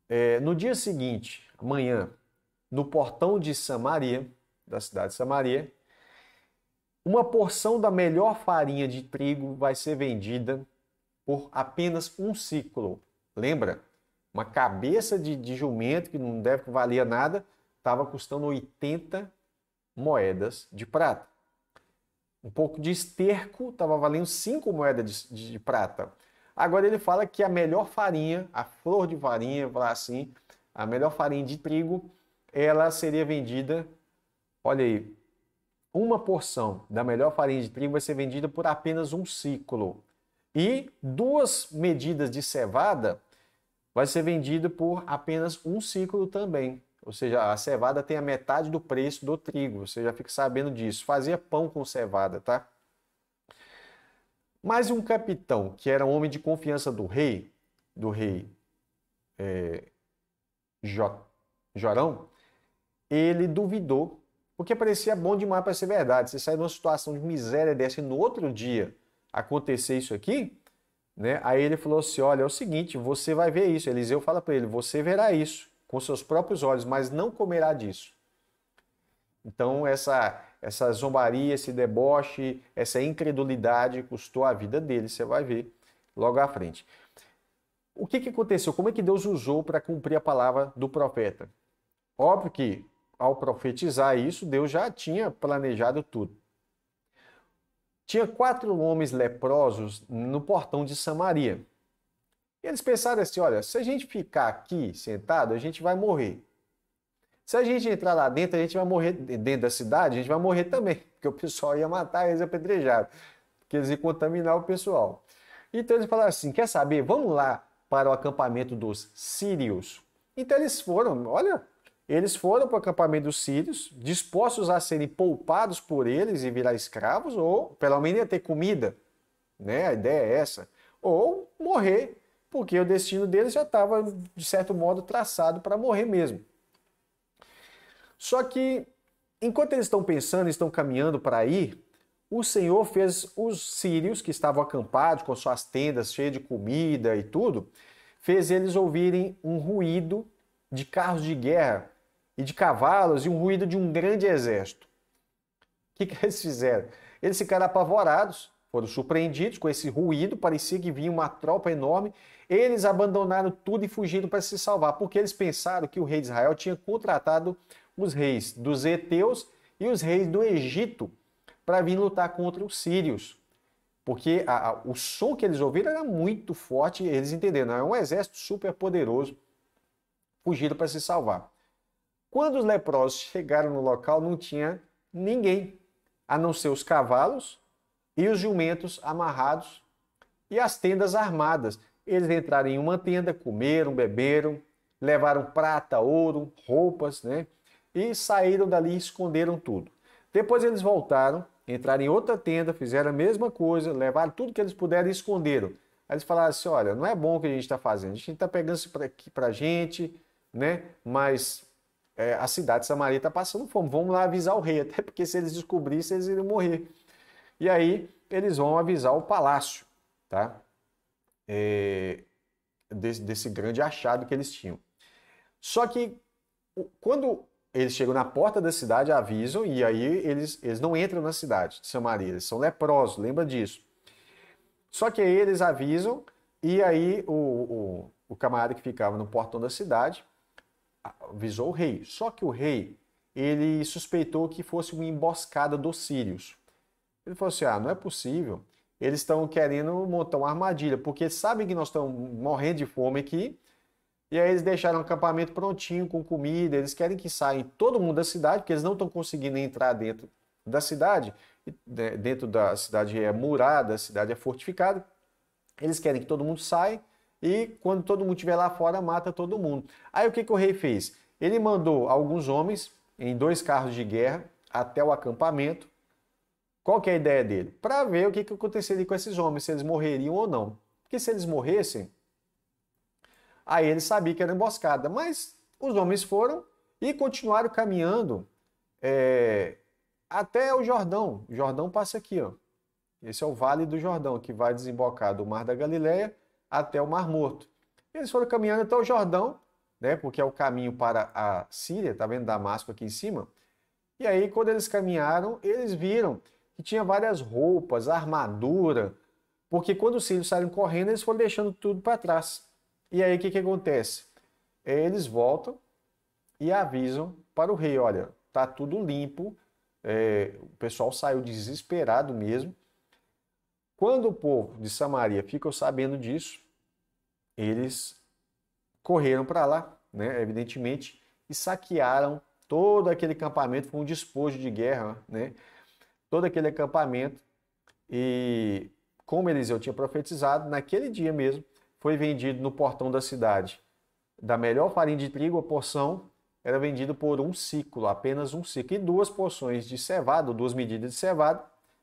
É, no dia seguinte, amanhã, no portão de Samaria, da cidade de Samaria, uma porção da melhor farinha de trigo vai ser vendida por apenas um ciclo. Lembra? Uma cabeça de, de jumento que não deve valer nada estava custando 80 moedas de prata. Um pouco de esterco estava valendo 5 moedas de, de, de, prata. Agora ele fala que a melhor farinha, a flor de farinha, falar assim, a melhor farinha de trigo, ela seria vendida, olha aí, uma porção da melhor farinha de trigo vai ser vendida por apenas um ciclo. E duas medidas de cevada vai ser vendido por apenas um ciclo também. Ou seja, a cevada tem a metade do preço do trigo. Você já fica sabendo disso. Fazia pão com cevada, tá? Mas um capitão que era um homem de confiança do rei, do rei é, jo, Jorão, ele duvidou, porque parecia bom demais para ser verdade. Você sai de uma situação de miséria dessa e no outro dia acontecer isso aqui, né? Aí ele falou assim: Olha, é o seguinte, você vai ver isso. Eliseu fala para ele: Você verá isso com seus próprios olhos, mas não comerá disso. Então, essa, essa zombaria, esse deboche, essa incredulidade custou a vida dele, você vai ver logo à frente. O que, que aconteceu? Como é que Deus usou para cumprir a palavra do profeta? Óbvio que, ao profetizar isso, Deus já tinha planejado tudo. Tinha quatro homens leprosos no portão de Samaria. E eles pensaram assim: olha, se a gente ficar aqui sentado, a gente vai morrer. Se a gente entrar lá dentro, a gente vai morrer dentro da cidade, a gente vai morrer também, porque o pessoal ia matar eles apedrejados, porque eles iam contaminar o pessoal. Então eles falaram assim: quer saber? Vamos lá para o acampamento dos sírios. Então eles foram, olha, eles foram para o acampamento dos sírios, dispostos a serem poupados por eles e virar escravos, ou pelo menos ter comida, né? A ideia é essa. Ou morrer, porque o destino deles já estava, de certo modo, traçado para morrer mesmo. Só que, enquanto eles estão pensando, estão caminhando para ir, o Senhor fez os sírios, que estavam acampados com suas tendas cheias de comida e tudo, fez eles ouvirem um ruído de carros de guerra e de cavalos e um ruído de um grande exército. O que, que eles fizeram? Eles ficaram apavorados, foram surpreendidos com esse ruído, parecia que vinha uma tropa enorme. Eles abandonaram tudo e fugiram para se salvar, porque eles pensaram que o rei de Israel tinha contratado os reis dos Eteus e os reis do Egito para vir lutar contra os sírios. Porque a, a, o som que eles ouviram era muito forte, eles entenderam, é um exército super poderoso, fugiram para se salvar. Quando os leprosos chegaram no local, não tinha ninguém, a não ser os cavalos e os jumentos amarrados e as tendas armadas. Eles entraram em uma tenda, comeram, beberam, levaram prata, ouro, roupas, né? E saíram dali e esconderam tudo. Depois eles voltaram, entraram em outra tenda, fizeram a mesma coisa, levaram tudo que eles puderam e esconderam. Aí eles falaram assim: olha, não é bom o que a gente está fazendo, a gente está pegando isso para a gente, né? Mas é, a cidade de Samaria está passando fome, vamos lá avisar o rei, até porque se eles descobrissem, eles iriam morrer. E aí eles vão avisar o palácio, tá? É, desse, desse grande achado que eles tinham. Só que quando eles chegam na porta da cidade, avisam, e aí eles, eles não entram na cidade de Samaria, eles são leprosos, lembra disso. Só que aí eles avisam, e aí o, o, o camarada que ficava no portão da cidade avisou o rei. Só que o rei, ele suspeitou que fosse uma emboscada dos sírios. Ele falou assim: ah, não é possível. Eles estão querendo montar uma armadilha, porque sabem que nós estamos morrendo de fome aqui. E aí eles deixaram o acampamento prontinho, com comida. Eles querem que saia todo mundo da cidade, porque eles não estão conseguindo entrar dentro da cidade. Né, dentro da cidade é murada, a cidade é fortificada. Eles querem que todo mundo saia e quando todo mundo estiver lá fora, mata todo mundo. Aí o que, que o rei fez? Ele mandou alguns homens em dois carros de guerra até o acampamento. Qual que é a ideia dele? Para ver o que, que aconteceria com esses homens, se eles morreriam ou não. Porque se eles morressem, aí ele sabia que era emboscada. Mas os homens foram e continuaram caminhando é, até o Jordão. O Jordão passa aqui, ó. Esse é o Vale do Jordão, que vai desembocar do Mar da Galileia até o Mar Morto. Eles foram caminhando até o Jordão, né, porque é o caminho para a Síria, tá vendo Damasco aqui em cima? E aí, quando eles caminharam, eles viram que tinha várias roupas, armadura, porque quando os sírios saíram correndo, eles foram deixando tudo para trás. E aí, o que, que acontece? Eles voltam e avisam para o rei: olha, tá tudo limpo, é, o pessoal saiu desesperado mesmo. Quando o povo de Samaria ficou sabendo disso, eles correram para lá, né, evidentemente, e saquearam todo aquele acampamento, foi um despojo de guerra, né, todo aquele acampamento, e como Eliseu tinha profetizado, naquele dia mesmo, foi vendido no portão da cidade. Da melhor farinha de trigo, a porção era vendida por um ciclo, apenas um ciclo, e duas porções de cevado, duas medidas de cevado,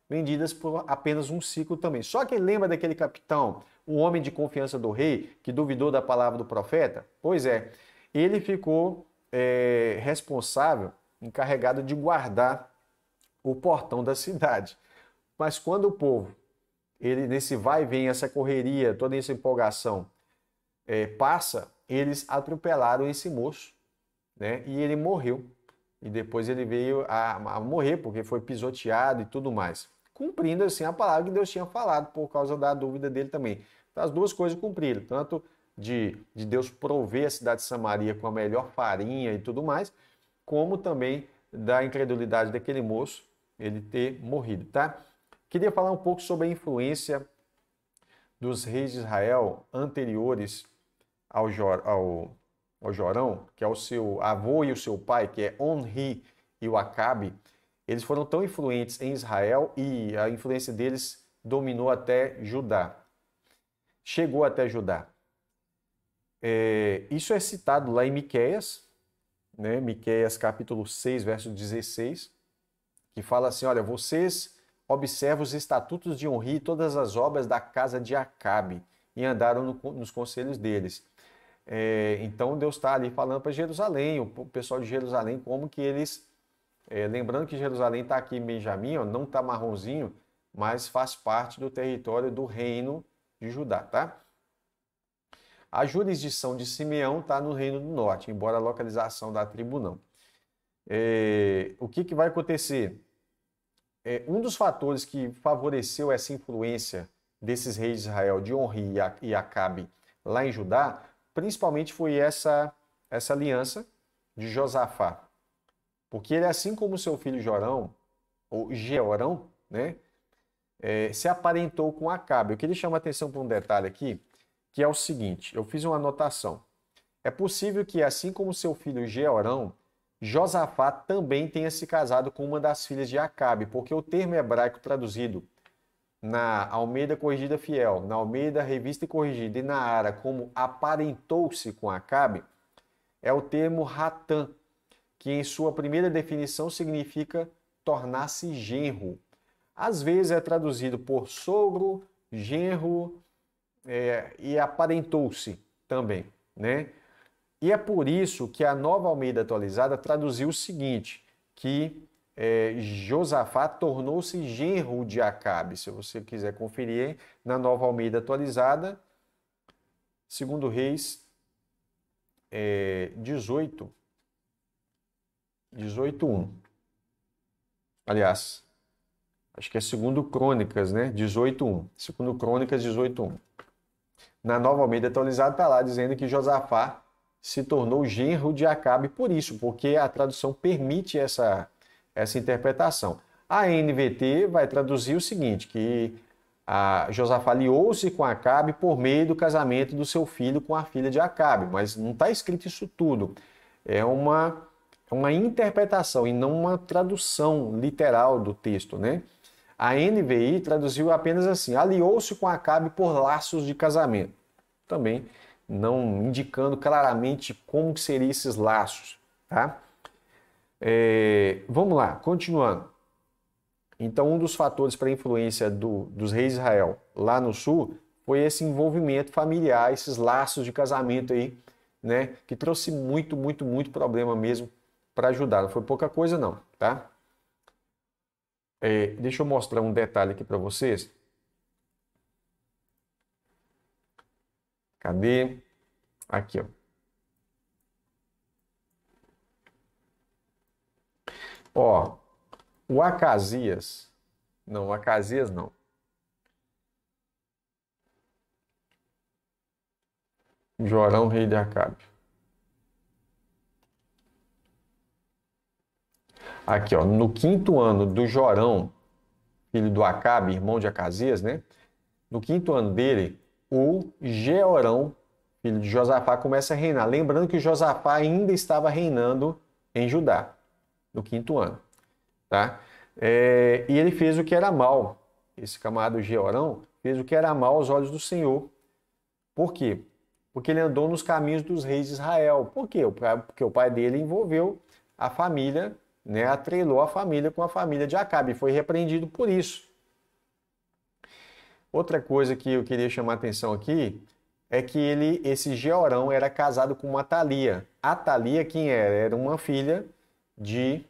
vendidas por apenas um ciclo também. Só que lembra daquele capitão, um homem de confiança do rei que duvidou da palavra do profeta? Pois é, ele ficou é, responsável, encarregado de guardar o portão da cidade. Mas quando o povo, ele nesse vai e vem, essa correria, toda essa empolgação, é, passa, eles atropelaram esse moço, né? E ele morreu. E depois ele veio a, a morrer porque foi pisoteado e tudo mais, cumprindo assim a palavra que Deus tinha falado por causa da dúvida dele também. Então, as duas coisas cumpriram, tanto de, de Deus prover a cidade de Samaria com a melhor farinha e tudo mais, como também da incredulidade daquele moço, ele ter morrido, tá? Queria falar um pouco sobre a influência dos reis de Israel anteriores ao, Jor, ao, ao Jorão, que é o seu avô e o seu pai, que é Onri e o Acabe, eles foram tão influentes em Israel e a influência deles dominou até Judá chegou até Judá. É, isso é citado lá em Miqueias, né? Miqueias capítulo 6, verso 16, que fala assim: Olha, vocês observam os estatutos de Honri e todas as obras da casa de Acabe e andaram no, nos conselhos deles. É, então Deus está ali falando para Jerusalém, o pessoal de Jerusalém, como que eles. É, lembrando que Jerusalém está aqui em Benjamim, ó, não está marronzinho, mas faz parte do território do reino de Judá, tá? A jurisdição de Simeão está no Reino do Norte, embora a localização da tribo não. É, o que, que vai acontecer? É, um dos fatores que favoreceu essa influência desses reis de Israel, de Onri e Acabe, lá em Judá, principalmente foi essa, essa aliança de Josafá. Porque ele, assim como seu filho Jorão, ou Georão, né, é, se aparentou com Acabe. Eu queria chamar a atenção para um detalhe aqui, que é o seguinte: eu fiz uma anotação. É possível que, assim como seu filho Georão, Josafá também tenha se casado com uma das filhas de Acabe, porque o termo hebraico traduzido na Almeida Corrigida Fiel, na Almeida Revista e Corrigida e na Ara como aparentou-se com Acabe, é o termo ratan, que em sua primeira definição significa tornar-se genro às vezes é traduzido por sogro, genro é, e aparentou-se também, né? E é por isso que a Nova Almeida Atualizada traduziu o seguinte, que é, Josafá tornou-se genro de Acabe. Se você quiser conferir na Nova Almeida Atualizada, segundo Reis é, 18, 18.1. Aliás, acho que é segundo Crônicas, né? 18.1. Segundo Crônicas 18.1. Na Nova Almeida atualizada está lá dizendo que Josafá se tornou genro de Acabe por isso, porque a tradução permite essa, essa interpretação. A NVT vai traduzir o seguinte, que a Josafá liou-se com Acabe por meio do casamento do seu filho com a filha de Acabe, mas não está escrito isso tudo. É uma, é uma interpretação e não uma tradução literal do texto, né? A NVI traduziu apenas assim: aliou-se com Acabe por laços de casamento. Também não indicando claramente como seriam esses laços, tá? É, vamos lá, continuando. Então, um dos fatores para a influência do, dos reis de Israel lá no sul foi esse envolvimento familiar, esses laços de casamento aí, né? Que trouxe muito, muito, muito problema mesmo para ajudar. Não foi pouca coisa, não, tá? É, deixa eu mostrar um detalhe aqui para vocês. Cadê? Aqui, ó. Ó, o Acasias. Não, o Acasias não. Jorão, rei de Acabe. Aqui, ó, no quinto ano do Jorão, filho do Acabe, irmão de Acasias, né? No quinto ano dele, o Georão, filho de Josafá, começa a reinar. Lembrando que Josafá ainda estava reinando em Judá, no quinto ano, tá? É, e ele fez o que era mal. Esse camarada Georão fez o que era mal aos olhos do Senhor. Por quê? Porque ele andou nos caminhos dos reis de Israel. Por quê? Porque o pai dele envolveu a família né, atrelou a família com a família de Acabe e foi repreendido por isso. Outra coisa que eu queria chamar a atenção aqui é que ele, esse Georão era casado com uma Thalia. A Thalia quem era? Era uma filha de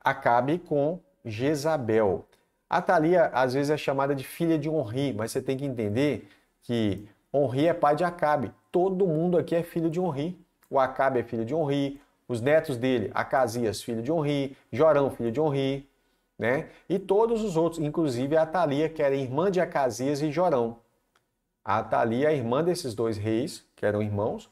Acabe com Jezabel. A Thalia às vezes é chamada de filha de Onri, mas você tem que entender que Onri é pai de Acabe. Todo mundo aqui é filho de Onri. O Acabe é filho de Onri, os netos dele, Acasias, filho de Onri, Jorão, filho de Onri, né? E todos os outros, inclusive a Thalia, que era irmã de Acasias e Jorão. A Thalia, é irmã desses dois reis, que eram irmãos,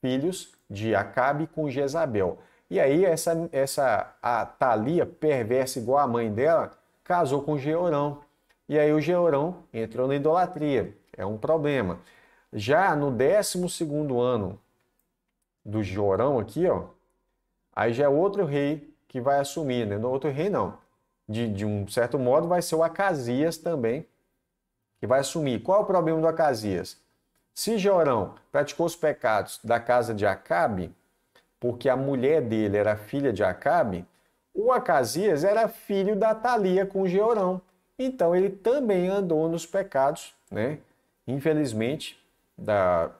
filhos de Acabe com Jezabel. E aí essa, essa a Thalia, perversa igual a mãe dela, casou com Georão. E aí o Georão entrou na idolatria. É um problema. Já no 12 ano do Georão aqui, ó, Aí já é outro rei que vai assumir, né? No outro rei não. De, de um certo modo vai ser o Acasias também, que vai assumir. Qual é o problema do Acasias? Se Jorão praticou os pecados da casa de Acabe, porque a mulher dele era filha de Acabe, o Acasias era filho da Talia com Jorão, Então ele também andou nos pecados, né? Infelizmente, da,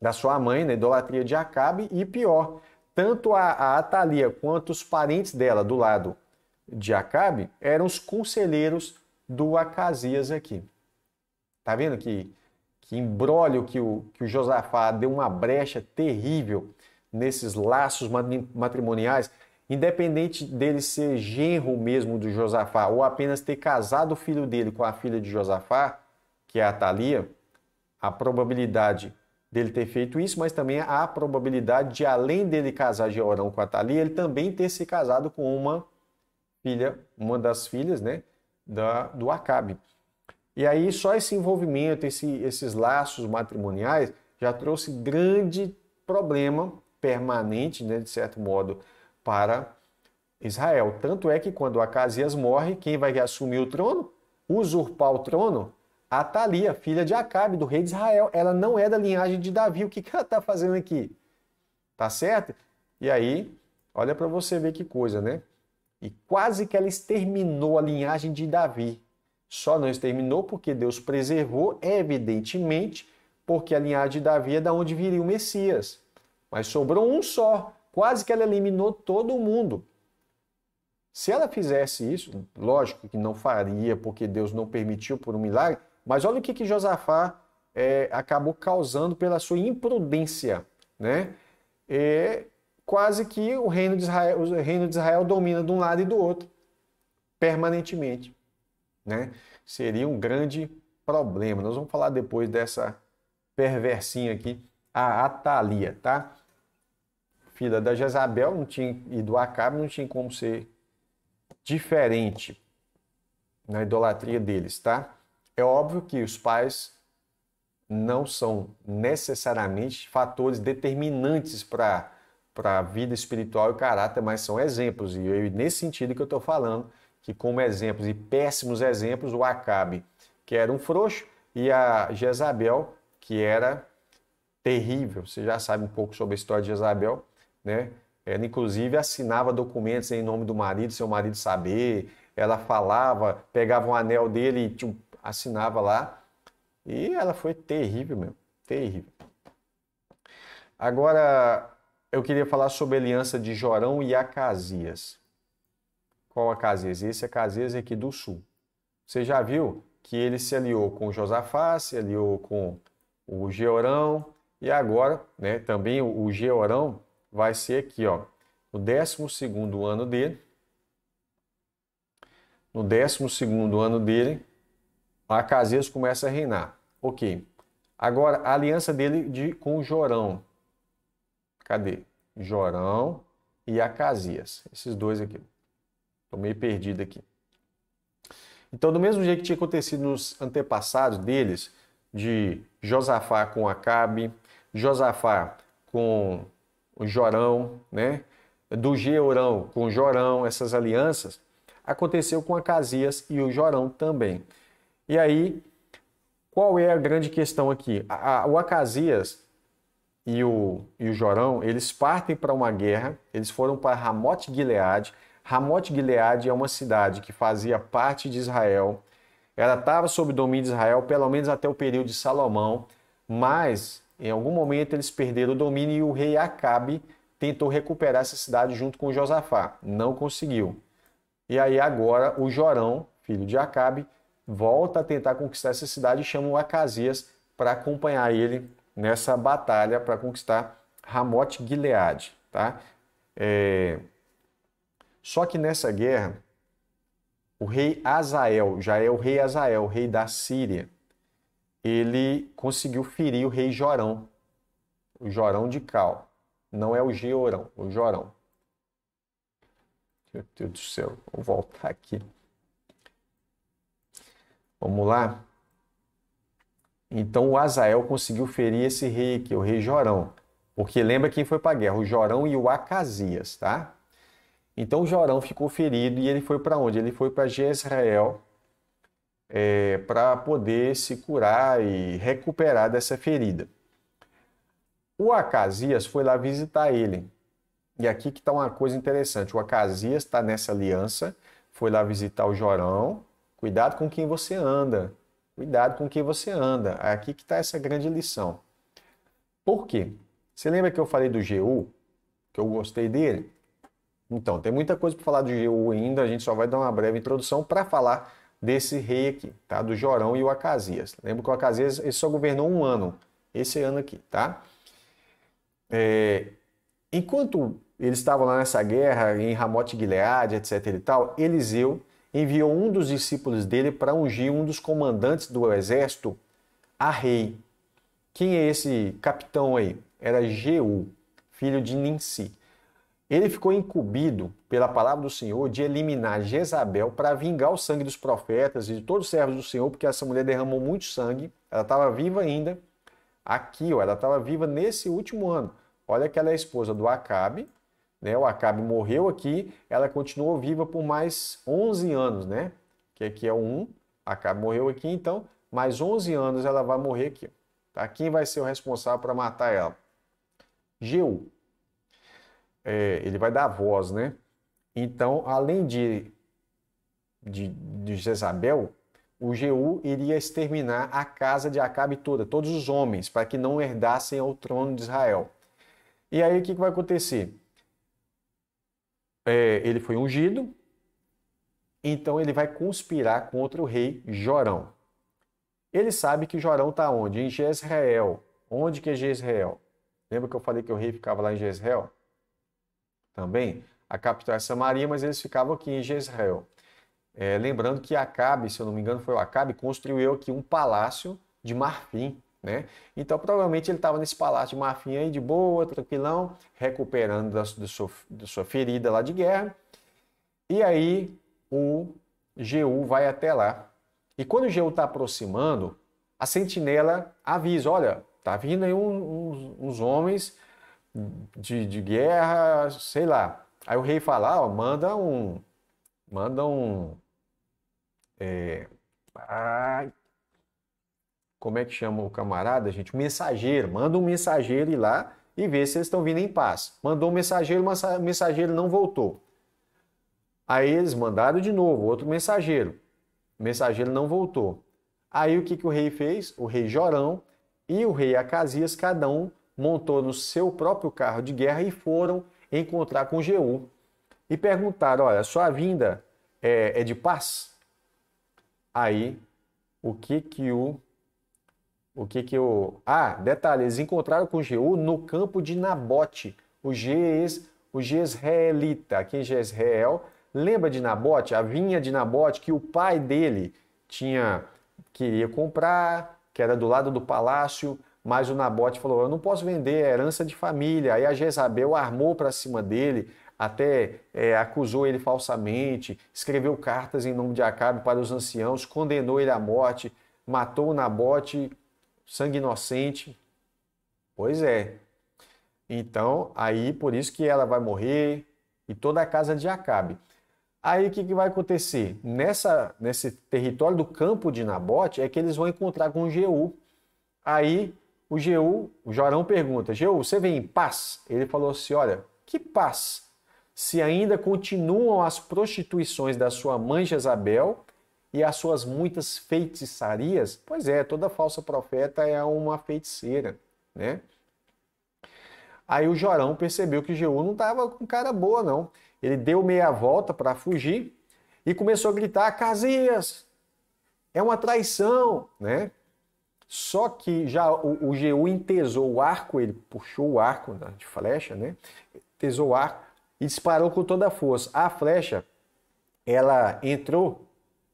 da sua mãe, na idolatria de Acabe, e pior, tanto a, a Atalia quanto os parentes dela do lado de Acabe eram os conselheiros do Acasias aqui. Tá vendo que, que embrólio que o, que o Josafá deu uma brecha terrível nesses laços matrimoniais, independente dele ser genro mesmo do Josafá ou apenas ter casado o filho dele com a filha de Josafá, que é a Atalia, a probabilidade dele ter feito isso, mas também há a probabilidade de, além dele casar Georão com a Thalia, ele também ter se casado com uma filha, uma das filhas, né, da, do Acabe. E aí só esse envolvimento, esse, esses laços matrimoniais, já trouxe grande problema permanente, né, de certo modo, para Israel. Tanto é que quando Acasias morre, quem vai assumir o trono? Usurpar o trono? a Thalia, filha de Acabe, do rei de Israel. Ela não é da linhagem de Davi. O que, que ela está fazendo aqui? Tá certo? E aí, olha para você ver que coisa, né? E quase que ela exterminou a linhagem de Davi. Só não exterminou porque Deus preservou, evidentemente, porque a linhagem de Davi é da onde viria o Messias. Mas sobrou um só. Quase que ela eliminou todo mundo. Se ela fizesse isso, lógico que não faria, porque Deus não permitiu por um milagre, mas olha o que, que Josafá é, acabou causando pela sua imprudência, né? É, quase que o reino, de Israel, o reino de Israel domina de um lado e do outro, permanentemente, né? Seria um grande problema. Nós vamos falar depois dessa perversinha aqui, a Atalia, tá? Filha da Jezabel não tinha, e do Acabe não tinha como ser diferente na idolatria deles, tá? É óbvio que os pais não são necessariamente fatores determinantes para a vida espiritual e o caráter, mas são exemplos. E eu, nesse sentido que eu estou falando, que como exemplos e péssimos exemplos, o Acabe, que era um frouxo, e a Jezabel, que era terrível. Você já sabe um pouco sobre a história de Jezabel, né? Ela, inclusive, assinava documentos em nome do marido, seu marido saber. Ela falava, pegava um anel dele e assinava lá. E ela foi terrível mesmo, terrível. Agora, eu queria falar sobre a aliança de Jorão e Acasias. Qual Acasias? Esse Acasias aqui do sul. Você já viu que ele se aliou com Josafá, se aliou com o Georão, e agora, né, também o Georão vai ser aqui, ó, no 12 ano dele, no 12 ano dele, Acasias começa a reinar. Ok. Agora, a aliança dele de, com Jorão. Cadê? Jorão e Acasias. Esses dois aqui. Estou meio perdido aqui. Então, do mesmo jeito que tinha acontecido nos antepassados deles, de Josafá com Acabe, Josafá com Jorão, né? do Georão com Jorão, essas alianças, aconteceu com Acasias e o Jorão também. E aí, qual é a grande questão aqui? A, a, o Acasias e o, e o Jorão, eles partem para uma guerra, eles foram para Ramote Gilead. Ramote Gilead é uma cidade que fazia parte de Israel, ela estava sob domínio de Israel pelo menos até o período de Salomão, mas em algum momento eles perderam o domínio e o rei Acabe tentou recuperar essa cidade junto com Josafá, não conseguiu. E aí agora o Jorão, filho de Acabe, volta a tentar conquistar essa cidade e chama o Acasias para acompanhar ele nessa batalha para conquistar Ramote Gilead. Tá? É... Só que nessa guerra, o rei Azael, já é o rei Azael, o rei da Síria, ele conseguiu ferir o rei Jorão, o Jorão de Cal. Não é o Georão, o Jorão. Meu Deus do céu, vou voltar aqui. Vamos lá? Então o Azael conseguiu ferir esse rei aqui, o rei Jorão. Porque lembra quem foi para a guerra, o Jorão e o Acasias, tá? Então o Jorão ficou ferido e ele foi para onde? Ele foi para Jezreel é, para poder se curar e recuperar dessa ferida. O Acasias foi lá visitar ele. E aqui que está uma coisa interessante. O Acasias está nessa aliança, foi lá visitar o Jorão Cuidado com quem você anda. Cuidado com quem você anda. É aqui que está essa grande lição. Por quê? Você lembra que eu falei do GU? Que eu gostei dele? Então, tem muita coisa para falar do GU ainda. A gente só vai dar uma breve introdução para falar desse rei aqui, tá? Do Jorão e o Acasias. Lembra que o Acasias ele só governou um ano. Esse ano aqui, tá? É... Enquanto eles estavam lá nessa guerra em Ramote Gileade, etc e tal, Eliseu enviou um dos discípulos dele para ungir um dos comandantes do exército a rei. Quem é esse capitão aí? Era Jeú, filho de Ninsi. Ele ficou incumbido pela palavra do Senhor de eliminar Jezabel para vingar o sangue dos profetas e de todos os servos do Senhor, porque essa mulher derramou muito sangue. Ela estava viva ainda aqui, ó, ela estava viva nesse último ano. Olha que ela é esposa do Acabe, né? O Acabe morreu aqui, ela continuou viva por mais 11 anos, né? Que aqui é o 1, Acabe morreu aqui, então mais 11 anos ela vai morrer aqui. Tá? Quem vai ser o responsável para matar ela? Geu, É, ele vai dar voz, né? Então, além de, de, de Jezabel, o Geu iria exterminar a casa de Acabe toda, todos os homens, para que não herdassem ao trono de Israel. E aí o que vai acontecer? é, ele foi ungido, então ele vai conspirar contra o rei Jorão. Ele sabe que Jorão está onde? Em Jezreel. Onde que é Jezreel? Lembra que eu falei que o rei ficava lá em Jezreel? Também. A capital é Samaria, mas eles ficavam aqui em Jezreel. É, lembrando que Acabe, se eu não me engano, foi o Acabe, construiu aqui um palácio de marfim né? Então, provavelmente ele estava nesse palácio de marfim aí, de boa, tranquilão, recuperando da, sua, da sua ferida lá de guerra. E aí o Geu vai até lá. E quando o Geu está aproximando, a sentinela avisa: olha, tá vindo aí uns, uns homens de, de, guerra, sei lá. Aí o rei fala: ah, ó, manda um. Manda um. É, ai, como é que chama o camarada, gente? O mensageiro. Manda um mensageiro ir lá e ver se eles estão vindo em paz. Mandou um mensageiro, mas o mensageiro não voltou. Aí eles mandaram de novo, outro mensageiro. O mensageiro não voltou. Aí o que, que o rei fez? O rei Jorão e o rei Acasias, cada um montou no seu próprio carro de guerra e foram encontrar com Jeú. E perguntaram: Olha, sua vinda é, é de paz? Aí o que, que o o que que o... Ah, detalhe, eles encontraram com Jeú no campo de Nabote, o, Gees, o Jezreelita, aqui em Jezreel. Lembra de Nabote? A vinha de Nabote que o pai dele tinha queria comprar, que era do lado do palácio, mas o Nabote falou, eu não posso vender, é herança de família. Aí a Jezabel armou para cima dele, até é, acusou ele falsamente, escreveu cartas em nome de Acabe para os anciãos, condenou ele à morte, matou o Nabote sangue inocente. Pois é. Então, aí por isso que ela vai morrer e toda a casa de Acabe. Aí o que, que vai acontecer? Nessa, nesse território do campo de Nabote é que eles vão encontrar com Jeú. Aí o Jeú, o Jorão pergunta: Jeú, você vem em paz? Ele falou assim: Olha, que paz? Se ainda continuam as prostituições da sua mãe Jezabel e as suas muitas feitiçarias? Pois é, toda falsa profeta é uma feiticeira, né? Aí o Jorão percebeu que Jeú não estava com cara boa, não. Ele deu meia volta para fugir e começou a gritar: Casias, é uma traição, né? Só que já o, o Jeú entesou o arco, ele puxou o arco de flecha, né? Entesou o arco e disparou com toda a força. A flecha, ela entrou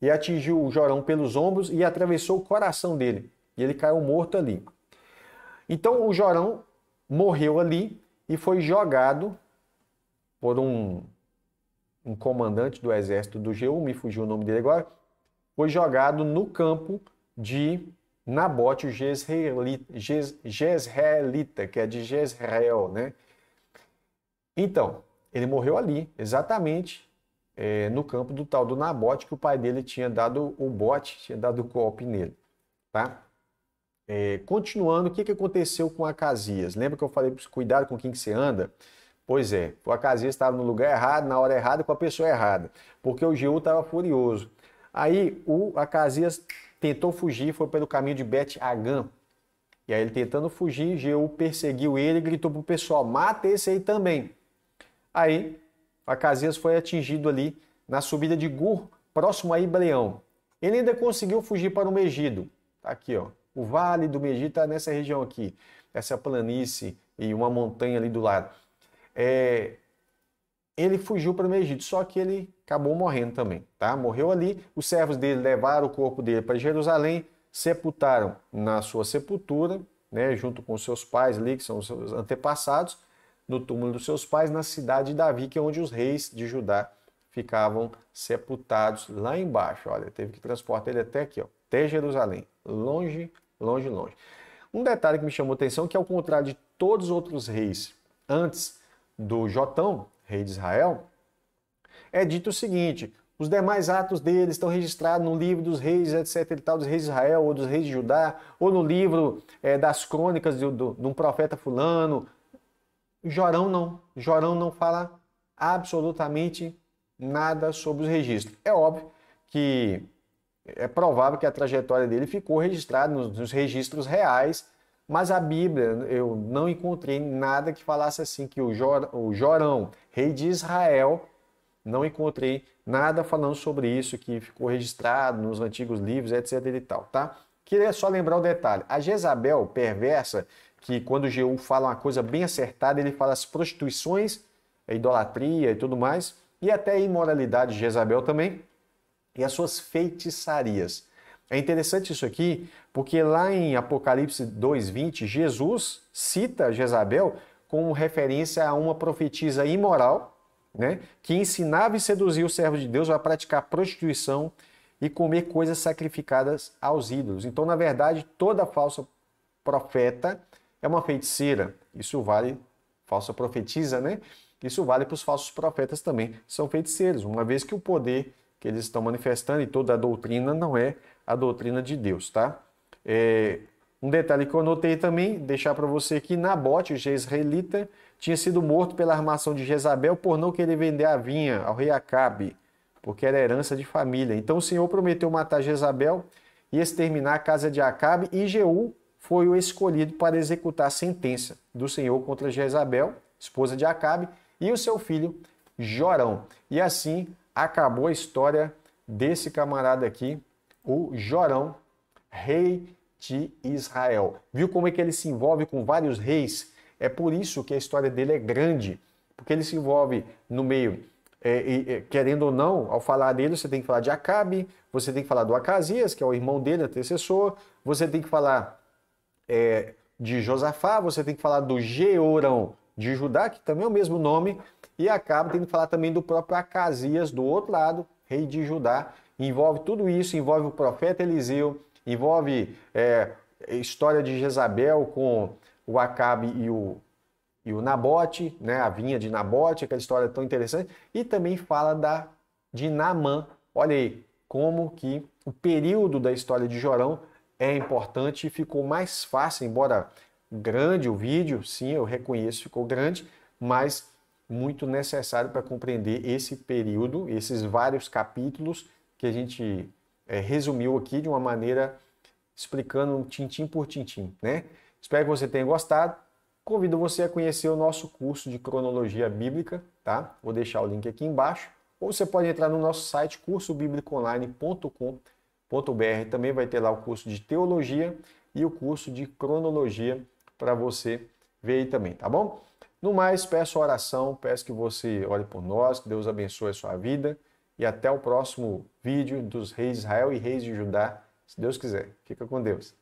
e atingiu o Jorão pelos ombros e atravessou o coração dele. E ele caiu morto ali. Então o Jorão morreu ali e foi jogado por um, um comandante do exército do G1, me fugiu o nome dele agora, foi jogado no campo de Nabote, o Jezreelita, Jezreelita que é de Jezreel, né? Então, ele morreu ali, exatamente é, no campo do tal do Nabote, que o pai dele tinha dado o bote, tinha dado o golpe nele. Tá? É, continuando, o que, que aconteceu com Acasias? Lembra que eu falei cuidado com quem que você anda? Pois é, o Acasias estava no lugar errado, na hora errada, com a pessoa errada, porque o Jeú estava furioso. Aí o Acasias tentou fugir, foi pelo caminho de Bet Agam. E aí ele tentando fugir, Jeú perseguiu ele e gritou o pessoal: mata esse aí também. Aí Acasias foi atingido ali na subida de Gur, próximo a Ibleão. Ele ainda conseguiu fugir para o Megido. Tá aqui, ó. O vale do Megido está nessa região aqui, essa planície e uma montanha ali do lado. É... Ele fugiu para o Megido, só que ele acabou morrendo também, tá? Morreu ali. Os servos dele levaram o corpo dele para Jerusalém, sepultaram na sua sepultura, né, junto com seus pais ali, que são seus antepassados, no túmulo dos seus pais, na cidade de Davi, que é onde os reis de Judá ficavam sepultados lá embaixo. Olha, teve que transportar ele até aqui, ó, até Jerusalém, longe, longe, longe. Um detalhe que me chamou a atenção é que, ao contrário de todos os outros reis antes do Jotão, rei de Israel, é dito o seguinte: os demais atos deles estão registrados no livro dos reis, etc. e tal, dos reis de Israel ou dos reis de Judá, ou no livro é, das crônicas de, de um profeta fulano, Jorão não. Jorão não fala absolutamente nada sobre os registros. É óbvio que é provável que a trajetória dele ficou registrada nos, nos registros reais, mas a Bíblia, eu não encontrei nada que falasse assim que o, Jor, o Jorão, rei de Israel, não encontrei nada falando sobre isso que ficou registrado nos antigos livros, etc e tal, tá? Queria só lembrar um detalhe. A Jezabel perversa que quando o Jeú fala uma coisa bem acertada, ele fala as prostituições, a idolatria e tudo mais, e até a imoralidade de Jezabel também, e as suas feitiçarias. É interessante isso aqui, porque lá em Apocalipse 2:20, Jesus cita Jezabel como referência a uma profetisa imoral, né, que ensinava e seduzia o servo de Deus a praticar prostituição e comer coisas sacrificadas aos ídolos. Então, na verdade, toda falsa profeta é uma feiticeira. Isso vale, falsa profetiza, né? Isso vale para os falsos profetas também, são feiticeiros, uma vez que o poder que eles estão manifestando e toda a doutrina não é a doutrina de Deus, tá? É, um detalhe que eu anotei também, deixar para você que Nabote, o jezreelita, tinha sido morto pela armação de Jezabel por não querer vender a vinha ao rei Acabe, porque era herança de família. Então o Senhor prometeu matar Jezabel e exterminar a casa de Acabe e Jeú, foi o escolhido para executar a sentença do Senhor contra Jezabel, esposa de Acabe, e o seu filho Jorão. E assim acabou a história desse camarada aqui, o Jorão, rei de Israel. Viu como é que ele se envolve com vários reis? É por isso que a história dele é grande, porque ele se envolve no meio é, é, querendo ou não, ao falar dele, você tem que falar de Acabe, você tem que falar do Acasias, que é o irmão dele, antecessor, você tem que falar é, de Josafá, você tem que falar do Georão de Judá, que também é o mesmo nome, e acaba tendo que falar também do próprio Acasias, do outro lado, rei de Judá. Envolve tudo isso, envolve o profeta Eliseu, envolve é, história de Jezabel com o Acabe e o, e o Nabote, né, a vinha de Nabote, aquela história tão interessante, e também fala da, de Naamã. Olha aí como que o período da história de Jorão é importante e ficou mais fácil, embora grande o vídeo, sim, eu reconheço, ficou grande, mas muito necessário para compreender esse período, esses vários capítulos que a gente é, resumiu aqui de uma maneira explicando tintim por tintim, né? Espero que você tenha gostado. Convido você a conhecer o nosso curso de cronologia bíblica, tá? Vou deixar o link aqui embaixo. Ou você pode entrar no nosso site cursobiblicoonline.com.br br também vai ter lá o curso de teologia e o curso de cronologia para você ver aí também, tá bom? No mais, peço oração, peço que você ore por nós, que Deus abençoe a sua vida e até o próximo vídeo dos reis de Israel e reis de Judá, se Deus quiser. Fica com Deus.